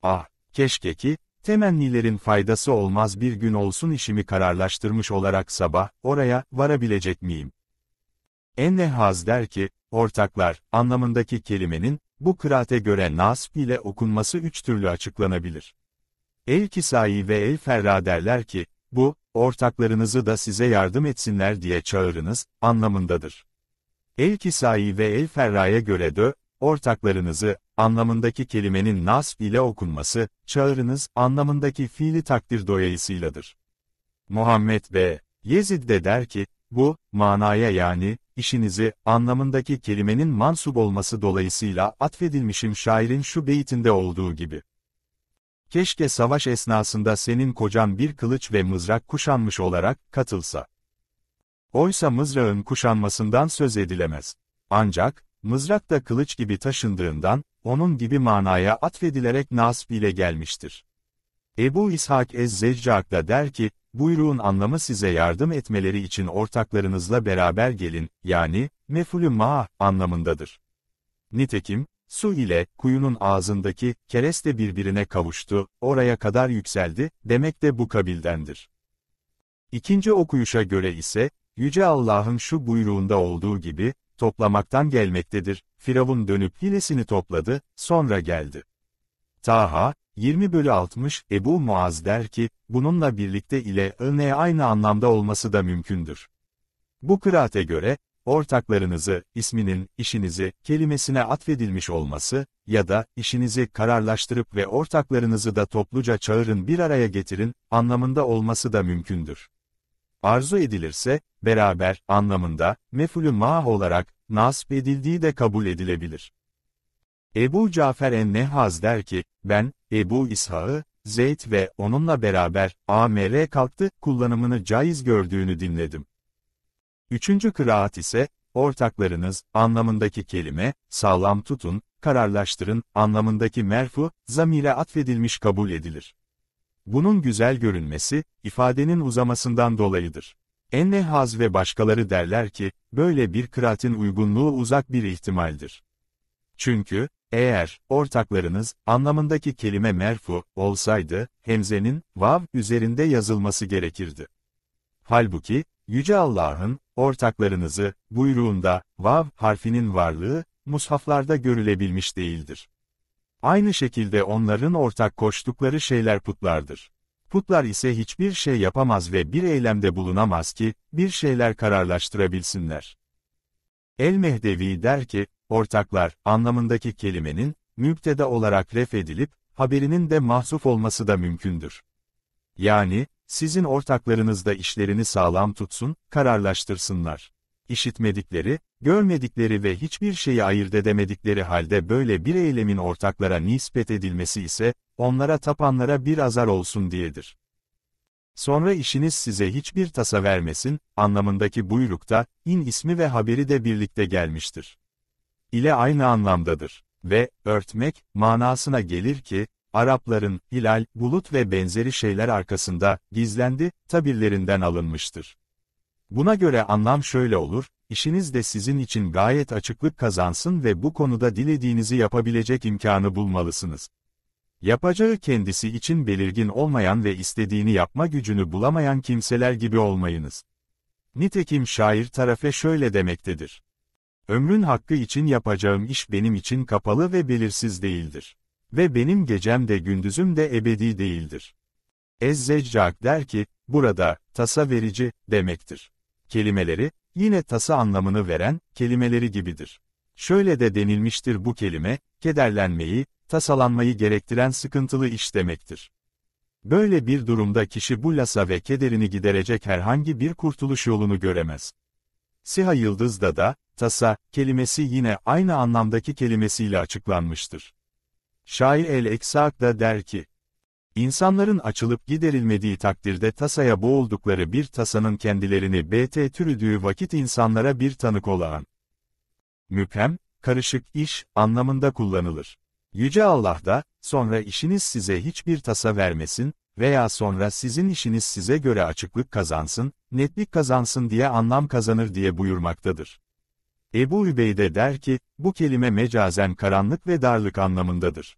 Ah, keşke ki, Temennilerin faydası olmaz bir gün olsun işimi kararlaştırmış olarak sabah, oraya, varabilecek miyim? Enne haz der ki, ortaklar, anlamındaki kelimenin, bu kıraate göre nasb ile okunması üç türlü açıklanabilir. El-Kisai ve El-Ferra derler ki, bu, ortaklarınızı da size yardım etsinler diye çağırınız, anlamındadır. El-Kisai ve El-Ferra'ya göre dö, ortaklarınızı, anlamındaki kelimenin nasb ile okunması, çağırınız, anlamındaki fiili takdir doyayısıyladır. Muhammed B. Yezid de der ki, bu, manaya yani, işinizi, anlamındaki kelimenin mansub olması dolayısıyla atfedilmişim şairin şu beytinde olduğu gibi. Keşke savaş esnasında senin kocan bir kılıç ve mızrak kuşanmış olarak katılsa. Oysa mızrağın kuşanmasından söz edilemez. Ancak, mızrak da kılıç gibi taşındığından, onun gibi manaya atfedilerek nasb ile gelmiştir. Ebu İshak Ez-Zeccak da der ki, buyruğun anlamı size yardım etmeleri için ortaklarınızla beraber gelin, yani, mefulü ma anlamındadır. Nitekim, su ile kuyunun ağzındaki kereste birbirine kavuştu, oraya kadar yükseldi, demek de bu kabildendir. İkinci okuyuşa göre ise, Yüce Allah'ın şu buyruğunda olduğu gibi, toplamaktan gelmektedir. Firavun dönüp hilesini topladı, sonra geldi. Taha, 20 bölü 60, Ebu Muaz der ki, bununla birlikte ile öne aynı anlamda olması da mümkündür. Bu kıraate göre, ortaklarınızı, isminin, işinizi, kelimesine atfedilmiş olması, ya da, işinizi kararlaştırıp ve ortaklarınızı da topluca çağırın bir araya getirin, anlamında olması da mümkündür arzu edilirse, beraber anlamında, mefulü mah olarak, nasip edildiği de kabul edilebilir. Ebu Cafer en-Nehaz der ki, ben, Ebu İsha'ı, Zeyd ve onunla beraber, AMR kalktı, kullanımını caiz gördüğünü dinledim. Üçüncü kıraat ise, ortaklarınız, anlamındaki kelime, sağlam tutun, kararlaştırın, anlamındaki merfu, zamire atfedilmiş kabul edilir. Bunun güzel görünmesi, ifadenin uzamasından dolayıdır. Enne Haz ve başkaları derler ki, böyle bir kıraatin uygunluğu uzak bir ihtimaldir. Çünkü, eğer, ortaklarınız, anlamındaki kelime merfu, olsaydı, hemzenin, vav, üzerinde yazılması gerekirdi. Halbuki, Yüce Allah'ın, ortaklarınızı, buyruğunda, vav, harfinin varlığı, mushaflarda görülebilmiş değildir. Aynı şekilde onların ortak koştukları şeyler putlardır. Putlar ise hiçbir şey yapamaz ve bir eylemde bulunamaz ki, bir şeyler kararlaştırabilsinler. El-Mehdevi der ki, ortaklar anlamındaki kelimenin, müpteda olarak ref edilip, haberinin de mahsuf olması da mümkündür. Yani, sizin ortaklarınız da işlerini sağlam tutsun, kararlaştırsınlar işitmedikleri, görmedikleri ve hiçbir şeyi ayırt edemedikleri halde böyle bir eylemin ortaklara nispet edilmesi ise, onlara tapanlara bir azar olsun diyedir. Sonra işiniz size hiçbir tasa vermesin, anlamındaki buyrukta, in ismi ve haberi de birlikte gelmiştir. İle aynı anlamdadır. Ve, örtmek, manasına gelir ki, Arapların, hilal, bulut ve benzeri şeyler arkasında, gizlendi, tabirlerinden alınmıştır. Buna göre anlam şöyle olur, işiniz de sizin için gayet açıklık kazansın ve bu konuda dilediğinizi yapabilecek imkanı bulmalısınız. Yapacağı kendisi için belirgin olmayan ve istediğini yapma gücünü bulamayan kimseler gibi olmayınız. Nitekim şair tarafe şöyle demektedir. Ömrün hakkı için yapacağım iş benim için kapalı ve belirsiz değildir. Ve benim gecem de gündüzüm de ebedi değildir. Ezzeccak der ki, burada, tasa verici, demektir kelimeleri, yine tası anlamını veren, kelimeleri gibidir. Şöyle de denilmiştir bu kelime, kederlenmeyi, tasalanmayı gerektiren sıkıntılı iş demektir. Böyle bir durumda kişi bu lasa ve kederini giderecek herhangi bir kurtuluş yolunu göremez. Siha Yıldız'da da, tasa, kelimesi yine aynı anlamdaki kelimesiyle açıklanmıştır. Şair el-Eksak da der ki, İnsanların açılıp giderilmediği takdirde tasaya boğuldukları bir tasanın kendilerini BT türüdüğü vakit insanlara bir tanık olan. Müphem, karışık iş anlamında kullanılır. Yüce Allah da, sonra işiniz size hiçbir tasa vermesin veya sonra sizin işiniz size göre açıklık kazansın, netlik kazansın diye anlam kazanır diye buyurmaktadır. Ebu Übeyde der ki, bu kelime mecazen karanlık ve darlık anlamındadır.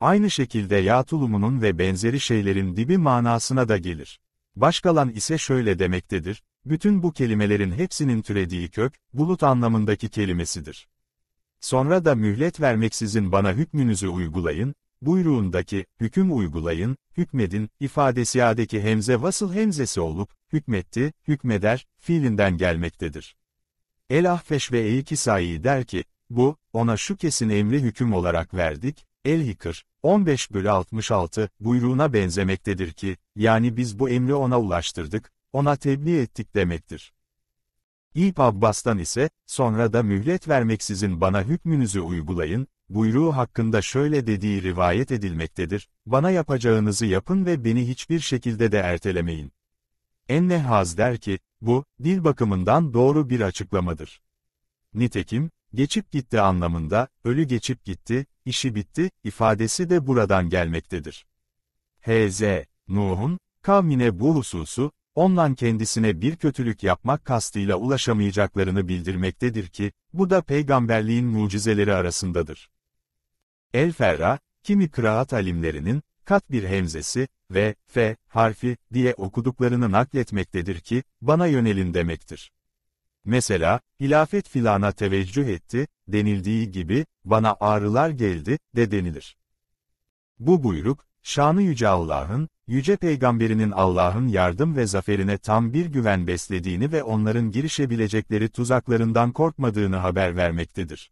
Aynı şekilde yağ tulumunun ve benzeri şeylerin dibi manasına da gelir. Başkalan ise şöyle demektedir, bütün bu kelimelerin hepsinin türediği kök, bulut anlamındaki kelimesidir. Sonra da mühlet vermeksizin bana hükmünüzü uygulayın, buyruğundaki, hüküm uygulayın, hükmedin, ifadesi yadeki hemze vasıl hemzesi olup, hükmetti, hükmeder, fiilinden gelmektedir. El Ahfeş ve Eykisai der ki, bu, ona şu kesin emri hüküm olarak verdik, El-Hikr, 15 bölü 66, buyruğuna benzemektedir ki, yani biz bu emri ona ulaştırdık, ona tebliğ ettik demektir. İp Abbas'tan ise, sonra da mühlet vermeksizin bana hükmünüzü uygulayın, buyruğu hakkında şöyle dediği rivayet edilmektedir, bana yapacağınızı yapın ve beni hiçbir şekilde de ertelemeyin. Ennehaz der ki, bu, dil bakımından doğru bir açıklamadır. Nitekim, geçip gitti anlamında, ölü geçip gitti, işi bitti, ifadesi de buradan gelmektedir. H.Z. Nuh'un, kavmine bu hususu, ondan kendisine bir kötülük yapmak kastıyla ulaşamayacaklarını bildirmektedir ki, bu da peygamberliğin mucizeleri arasındadır. El-Ferra, kimi kıraat alimlerinin, kat bir hemzesi ve f harfi diye okuduklarını nakletmektedir ki, bana yönelin demektir. Mesela, hilafet filana teveccüh etti, denildiği gibi, bana ağrılar geldi, de denilir. Bu buyruk, şanı yüce Allah'ın, yüce peygamberinin Allah'ın yardım ve zaferine tam bir güven beslediğini ve onların girişebilecekleri tuzaklarından korkmadığını haber vermektedir.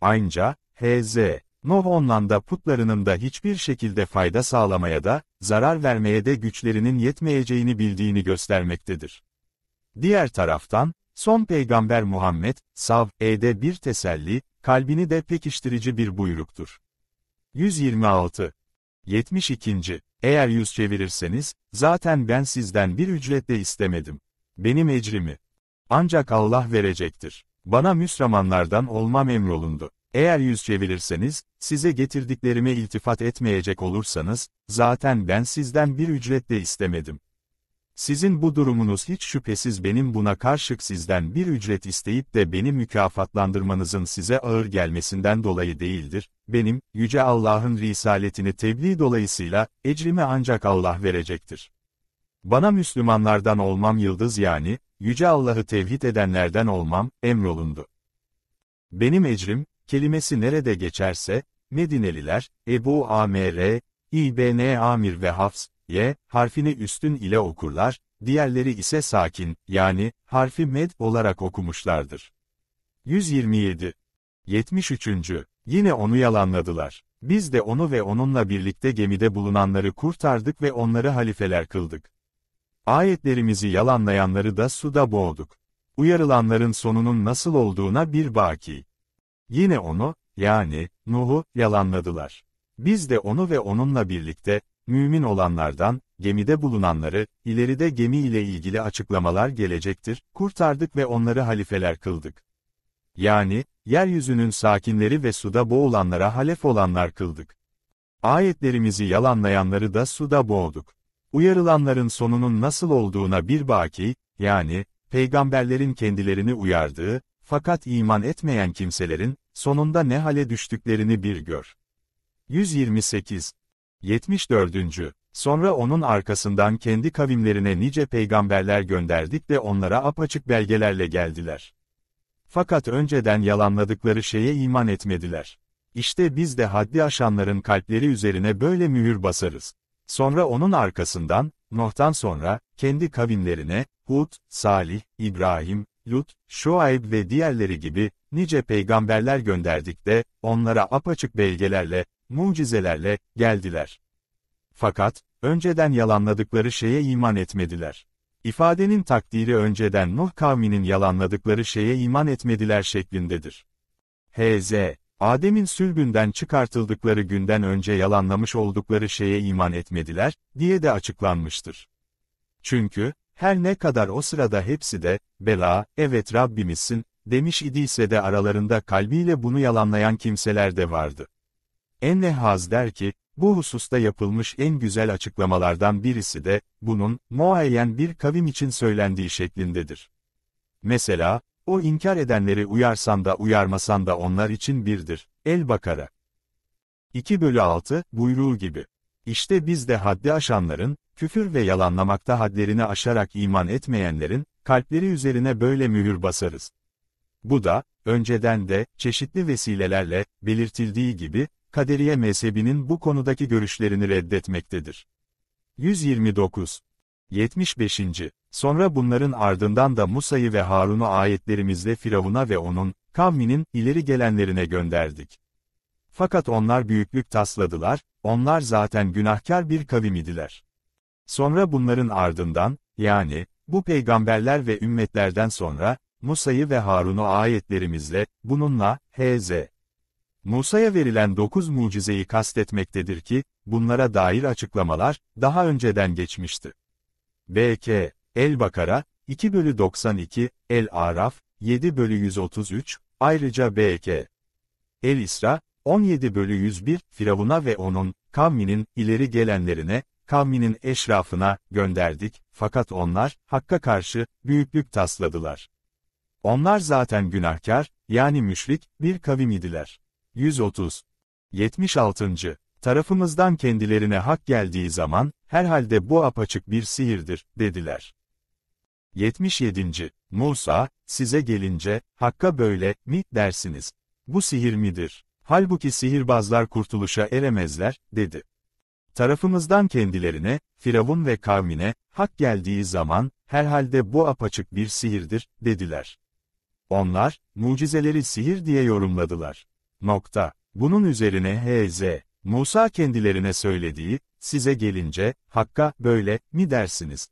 Ayrıca H.Z. Nuh onlanda putlarının da hiçbir şekilde fayda sağlamaya da, zarar vermeye de güçlerinin yetmeyeceğini bildiğini göstermektedir. Diğer taraftan, Son peygamber Muhammed, sav, e'de bir teselli, kalbini de pekiştirici bir buyruktur. 126. 72. Eğer yüz çevirirseniz, zaten ben sizden bir ücret de istemedim. Benim ecrimi. Ancak Allah verecektir. Bana müsramanlardan olmam emrolundu. Eğer yüz çevirirseniz, size getirdiklerime iltifat etmeyecek olursanız, zaten ben sizden bir ücret de istemedim. Sizin bu durumunuz hiç şüphesiz benim buna karşık sizden bir ücret isteyip de beni mükafatlandırmanızın size ağır gelmesinden dolayı değildir. Benim, Yüce Allah'ın risaletini tebliğ dolayısıyla, ecrimi ancak Allah verecektir. Bana Müslümanlardan olmam yıldız yani, Yüce Allah'ı tevhid edenlerden olmam, emrolundu. Benim ecrim, kelimesi nerede geçerse, Medineliler, Ebu Amr, İbn Amir ve Hafs, y harfini üstün ile okurlar, diğerleri ise sakin, yani harfi med olarak okumuşlardır. 127. 73. Yine onu yalanladılar. Biz de onu ve onunla birlikte gemide bulunanları kurtardık ve onları halifeler kıldık. Ayetlerimizi yalanlayanları da suda boğduk. Uyarılanların sonunun nasıl olduğuna bir baki. Yine onu, yani Nuh'u yalanladılar. Biz de onu ve onunla birlikte mümin olanlardan, gemide bulunanları, ileride gemi ile ilgili açıklamalar gelecektir, kurtardık ve onları halifeler kıldık. Yani, yeryüzünün sakinleri ve suda boğulanlara halef olanlar kıldık. Ayetlerimizi yalanlayanları da suda boğduk. Uyarılanların sonunun nasıl olduğuna bir baki, yani, peygamberlerin kendilerini uyardığı, fakat iman etmeyen kimselerin, sonunda ne hale düştüklerini bir gör. 128 74. Sonra onun arkasından kendi kavimlerine nice peygamberler gönderdik de onlara apaçık belgelerle geldiler. Fakat önceden yalanladıkları şeye iman etmediler. İşte biz de haddi aşanların kalpleri üzerine böyle mühür basarız. Sonra onun arkasından, Nuh'tan sonra, kendi kavimlerine, Hud, Salih, İbrahim, Lut, Şuayb ve diğerleri gibi, nice peygamberler gönderdik de, onlara apaçık belgelerle, mucizelerle geldiler. Fakat, önceden yalanladıkları şeye iman etmediler. İfadenin takdiri önceden Nuh kavminin yalanladıkları şeye iman etmediler şeklindedir. H.Z. Adem'in sülgünden çıkartıldıkları günden önce yalanlamış oldukları şeye iman etmediler, diye de açıklanmıştır. Çünkü, her ne kadar o sırada hepsi de, bela, evet Rabbimizsin, demiş idiyse de aralarında kalbiyle bunu yalanlayan kimseler de vardı. Enne Haz der ki, bu hususta yapılmış en güzel açıklamalardan birisi de, bunun, muayyen bir kavim için söylendiği şeklindedir. Mesela, o inkar edenleri uyarsan da uyarmasan da onlar için birdir. El-Bakara 2 bölü 6, buyruğu gibi. İşte biz de haddi aşanların, küfür ve yalanlamakta hadlerini aşarak iman etmeyenlerin, kalpleri üzerine böyle mühür basarız. Bu da, önceden de, çeşitli vesilelerle, belirtildiği gibi, Kaderiye mezhebinin bu konudaki görüşlerini reddetmektedir. 129. 75. Sonra bunların ardından da Musa'yı ve Harun'u ayetlerimizle Firavun'a ve onun, kavminin, ileri gelenlerine gönderdik. Fakat onlar büyüklük tasladılar, onlar zaten günahkar bir kavim idiler. Sonra bunların ardından, yani, bu peygamberler ve ümmetlerden sonra, Musa'yı ve Harun'u ayetlerimizle, bununla, H.Z. Musa'ya verilen dokuz mucizeyi kastetmektedir ki, bunlara dair açıklamalar, daha önceden geçmişti. B.K. El-Bakara, 2 bölü 92, El-Araf, 7 bölü 133, ayrıca B.K. El-İsra, 17 bölü 101, Firavun'a ve onun, kavminin, ileri gelenlerine, kavminin eşrafına, gönderdik, fakat onlar, Hakk'a karşı, büyüklük tasladılar. Onlar zaten günahkar, yani müşrik, bir kavim idiler. 130. 76. Tarafımızdan kendilerine hak geldiği zaman, herhalde bu apaçık bir sihirdir, dediler. 77. Musa, size gelince, Hakk'a böyle, mi, dersiniz? Bu sihir midir? Halbuki sihirbazlar kurtuluşa eremezler, dedi. Tarafımızdan kendilerine, Firavun ve kavmine, hak geldiği zaman, herhalde bu apaçık bir sihirdir, dediler. Onlar, mucizeleri sihir diye yorumladılar. Nokta. Bunun üzerine H.Z. Musa kendilerine söylediği, size gelince, Hakk'a, böyle, mi dersiniz?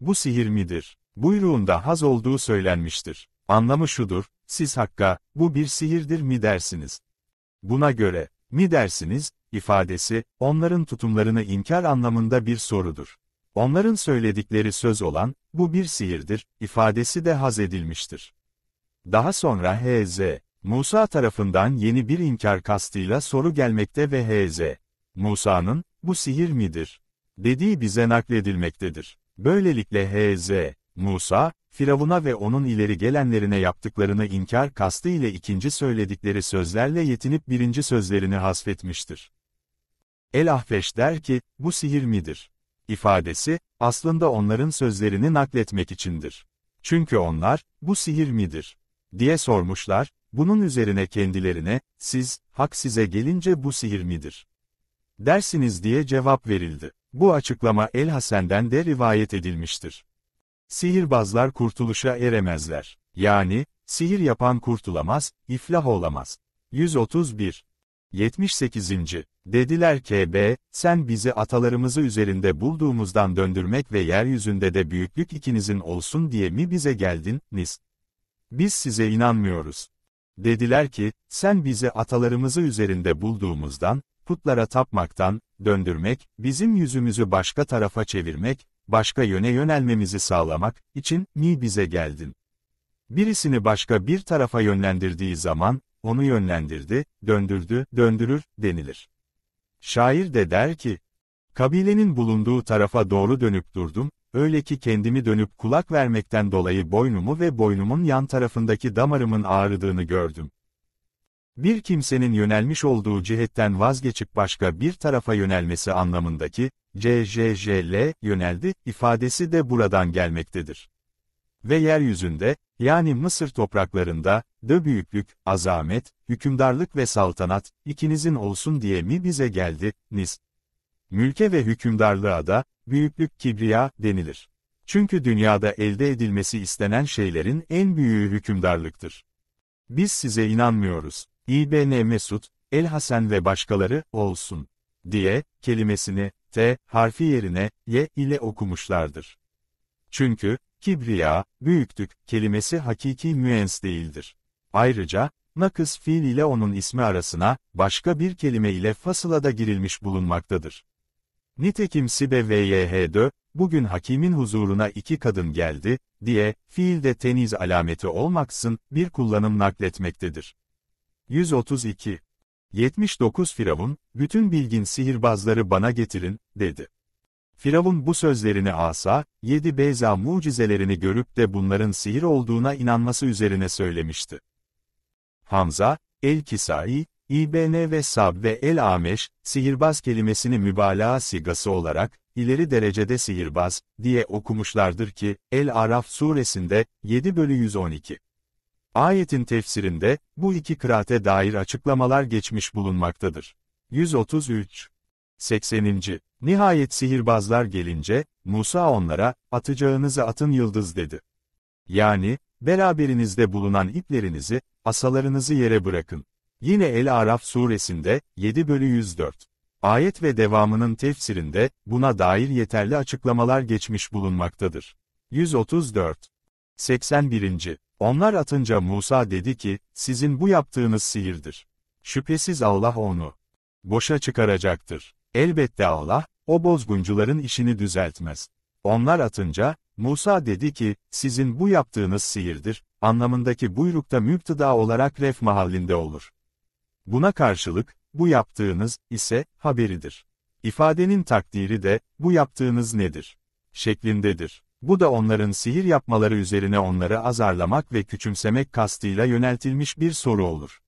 Bu sihir midir? Buyruğunda haz olduğu söylenmiştir. Anlamı şudur, siz Hakk'a, bu bir sihirdir mi dersiniz? Buna göre, mi dersiniz, ifadesi, onların tutumlarını inkar anlamında bir sorudur. Onların söyledikleri söz olan, bu bir sihirdir, ifadesi de haz edilmiştir. Daha sonra H.Z. Musa tarafından yeni bir inkar kastıyla soru gelmekte ve Hz. Musa'nın, bu sihir midir? dediği bize nakledilmektedir. Böylelikle Hz. Musa, Firavun'a ve onun ileri gelenlerine yaptıklarını inkar kastı ile ikinci söyledikleri sözlerle yetinip birinci sözlerini hasfetmiştir. El-Ahfeş der ki, bu sihir midir? ifadesi, aslında onların sözlerini nakletmek içindir. Çünkü onlar, bu sihir midir? diye sormuşlar, bunun üzerine kendilerine, siz, hak size gelince bu sihir midir? Dersiniz diye cevap verildi. Bu açıklama El Hasen'den de rivayet edilmiştir. Sihirbazlar kurtuluşa eremezler. Yani, sihir yapan kurtulamaz, iflah olamaz. 131. 78. Dediler ki B, sen bizi atalarımızı üzerinde bulduğumuzdan döndürmek ve yeryüzünde de büyüklük ikinizin olsun diye mi bize geldin, Nis? Biz size inanmıyoruz. Dediler ki, sen bizi atalarımızı üzerinde bulduğumuzdan, putlara tapmaktan, döndürmek, bizim yüzümüzü başka tarafa çevirmek, başka yöne yönelmemizi sağlamak için mi bize geldin? Birisini başka bir tarafa yönlendirdiği zaman, onu yönlendirdi, döndürdü, döndürür, denilir. Şair de der ki, kabilenin bulunduğu tarafa doğru dönüp durdum, Öyle ki kendimi dönüp kulak vermekten dolayı boynumu ve boynumun yan tarafındaki damarımın ağrıdığını gördüm. Bir kimsenin yönelmiş olduğu cihetten vazgeçip başka bir tarafa yönelmesi anlamındaki CJJL yöneldi ifadesi de buradan gelmektedir. Ve yeryüzünde, yani Mısır topraklarında, de büyüklük, azamet, hükümdarlık ve saltanat, ikinizin olsun diye mi bize geldi, nis, mülke ve hükümdarlığa da, büyüklük kibriya, denilir. Çünkü dünyada elde edilmesi istenen şeylerin en büyüğü hükümdarlıktır. Biz size inanmıyoruz. İBN Mesud, El Hasan ve başkaları, olsun, diye, kelimesini, T harfi yerine, Y ile okumuşlardır. Çünkü, kibriya, büyüklük, kelimesi hakiki müens değildir. Ayrıca, nakıs fiil ile onun ismi arasına, başka bir kelime ile fasıla da girilmiş bulunmaktadır. Nitekim Sibe ve bugün hakimin huzuruna iki kadın geldi, diye, fiilde teniz alameti olmaksın, bir kullanım nakletmektedir. 132. 79 Firavun, bütün bilgin sihirbazları bana getirin, dedi. Firavun bu sözlerini asa, yedi beyza mucizelerini görüp de bunların sihir olduğuna inanması üzerine söylemişti. Hamza, El-Kisai, İBN ve Sab ve El Ameş, sihirbaz kelimesini mübalağa sigası olarak, ileri derecede sihirbaz, diye okumuşlardır ki, El-Araf suresinde, 7 bölü 112. Ayetin tefsirinde, bu iki kıraate dair açıklamalar geçmiş bulunmaktadır. 133. 80. Nihayet sihirbazlar gelince, Musa onlara, atacağınızı atın yıldız dedi. Yani, beraberinizde bulunan iplerinizi, asalarınızı yere bırakın. Yine El-Araf suresinde, 7 bölü 104. Ayet ve devamının tefsirinde, buna dair yeterli açıklamalar geçmiş bulunmaktadır. 134. 81. Onlar atınca Musa dedi ki, sizin bu yaptığınız sihirdir. Şüphesiz Allah onu boşa çıkaracaktır. Elbette Allah, o bozguncuların işini düzeltmez. Onlar atınca, Musa dedi ki, sizin bu yaptığınız sihirdir, anlamındaki buyrukta müptıda olarak ref mahallinde olur. Buna karşılık, bu yaptığınız, ise, haberidir. İfadenin takdiri de, bu yaptığınız nedir? Şeklindedir. Bu da onların sihir yapmaları üzerine onları azarlamak ve küçümsemek kastıyla yöneltilmiş bir soru olur.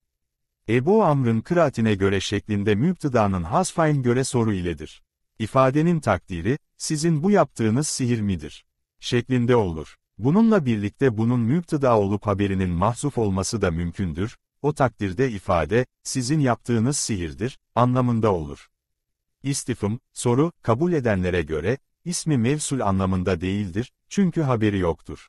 Ebu Amr'ın kıraatine göre şeklinde müptıdanın hasfayn göre soru iledir. İfadenin takdiri, sizin bu yaptığınız sihir midir? Şeklinde olur. Bununla birlikte bunun müptıda olup haberinin mahzuf olması da mümkündür, o takdirde ifade, sizin yaptığınız sihirdir, anlamında olur. İstifim, soru, kabul edenlere göre, ismi mevsul anlamında değildir, çünkü haberi yoktur.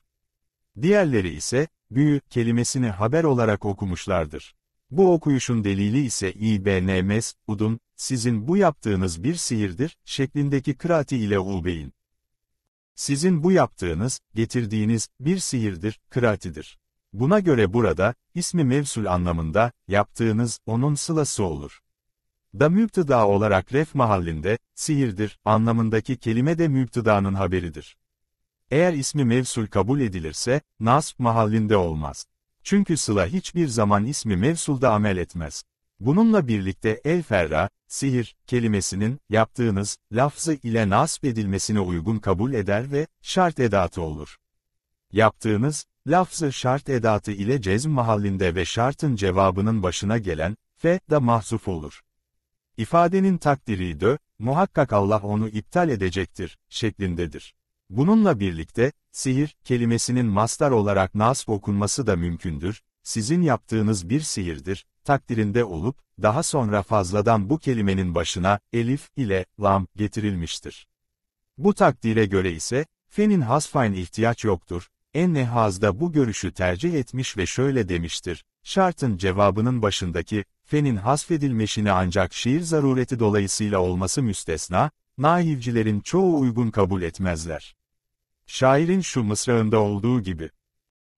Diğerleri ise, büyü, kelimesini haber olarak okumuşlardır. Bu okuyuşun delili ise İbn udun sizin bu yaptığınız bir sihirdir, şeklindeki kıraati ile Ulbeyn. Sizin bu yaptığınız, getirdiğiniz, bir sihirdir, kıraatidir. Buna göre burada, ismi mevsul anlamında, yaptığınız, onun sılası olur. Da müptıda olarak ref mahallinde, sihirdir, anlamındaki kelime de müptıdanın haberidir. Eğer ismi mevsul kabul edilirse, nasb mahallinde olmaz. Çünkü sıla hiçbir zaman ismi mevsulda amel etmez. Bununla birlikte el ferra, sihir, kelimesinin, yaptığınız, lafzı ile nasb edilmesine uygun kabul eder ve, şart edatı olur. Yaptığınız, Lafzı şart edatı ile cezm mahallinde ve şartın cevabının başına gelen, fe, da mahzuf olur. İfadenin takdiri dö, muhakkak Allah onu iptal edecektir, şeklindedir. Bununla birlikte, sihir, kelimesinin mastar olarak nasb okunması da mümkündür, sizin yaptığınız bir sihirdir, takdirinde olup, daha sonra fazladan bu kelimenin başına, elif ile lam getirilmiştir. Bu takdire göre ise, fenin hasfayn ihtiyaç yoktur, Ennehaz da bu görüşü tercih etmiş ve şöyle demiştir, şartın cevabının başındaki, fenin hasfedilmesini ancak şiir zarureti dolayısıyla olması müstesna, naivcilerin çoğu uygun kabul etmezler. Şairin şu mısrağında olduğu gibi,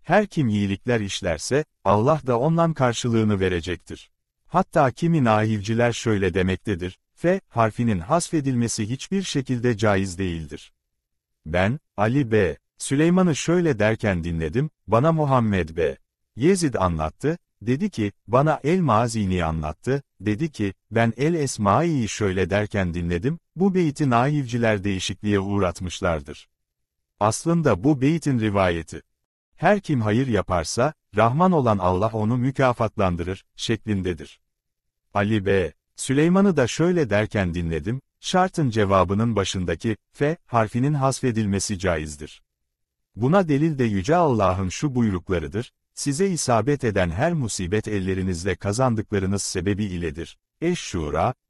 her kim iyilikler işlerse, Allah da ondan karşılığını verecektir. Hatta kimi nahivciler şöyle demektedir, F harfinin hasfedilmesi hiçbir şekilde caiz değildir. Ben, Ali B. Süleyman'ı şöyle derken dinledim, bana Muhammed B. Yezid anlattı, dedi ki, bana El Mazini anlattı, dedi ki, ben El Esma'yı şöyle derken dinledim, bu beyti naivciler değişikliğe uğratmışlardır. Aslında bu beytin rivayeti. Her kim hayır yaparsa, Rahman olan Allah onu mükafatlandırır, şeklindedir. Ali B. Süleyman'ı da şöyle derken dinledim, şartın cevabının başındaki, f harfinin hasfedilmesi caizdir. Buna delil de Yüce Allah'ın şu buyruklarıdır, size isabet eden her musibet ellerinizle kazandıklarınız sebebi iledir. eş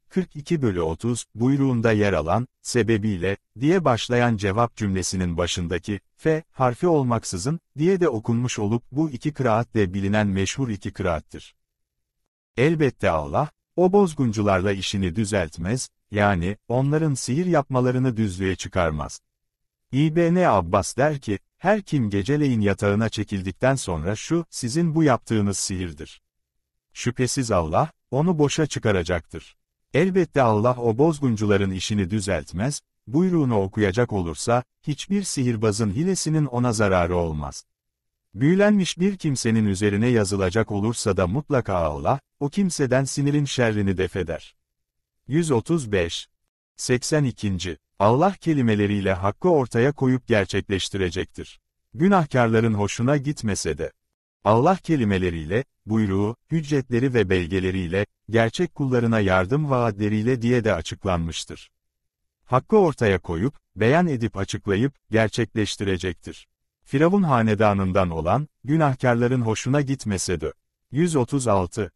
42 bölü 30 buyruğunda yer alan, sebebiyle, diye başlayan cevap cümlesinin başındaki, f harfi olmaksızın, diye de okunmuş olup bu iki kıraat de bilinen meşhur iki kıraattir. Elbette Allah, o bozguncularla işini düzeltmez, yani, onların sihir yapmalarını düzlüğe çıkarmaz. İbn Abbas der ki, her kim geceleyin yatağına çekildikten sonra şu, sizin bu yaptığınız sihirdir. Şüphesiz Allah, onu boşa çıkaracaktır. Elbette Allah o bozguncuların işini düzeltmez, buyruğunu okuyacak olursa, hiçbir sihirbazın hilesinin ona zararı olmaz. Büyülenmiş bir kimsenin üzerine yazılacak olursa da mutlaka Allah, o kimseden sinirin şerrini defeder. 135 82. Allah kelimeleriyle hakkı ortaya koyup gerçekleştirecektir. Günahkarların hoşuna gitmese de. Allah kelimeleriyle, buyruğu, hüccetleri ve belgeleriyle, gerçek kullarına yardım vaatleriyle diye de açıklanmıştır. Hakkı ortaya koyup, beyan edip açıklayıp, gerçekleştirecektir. Firavun hanedanından olan, günahkarların hoşuna gitmese de. 136.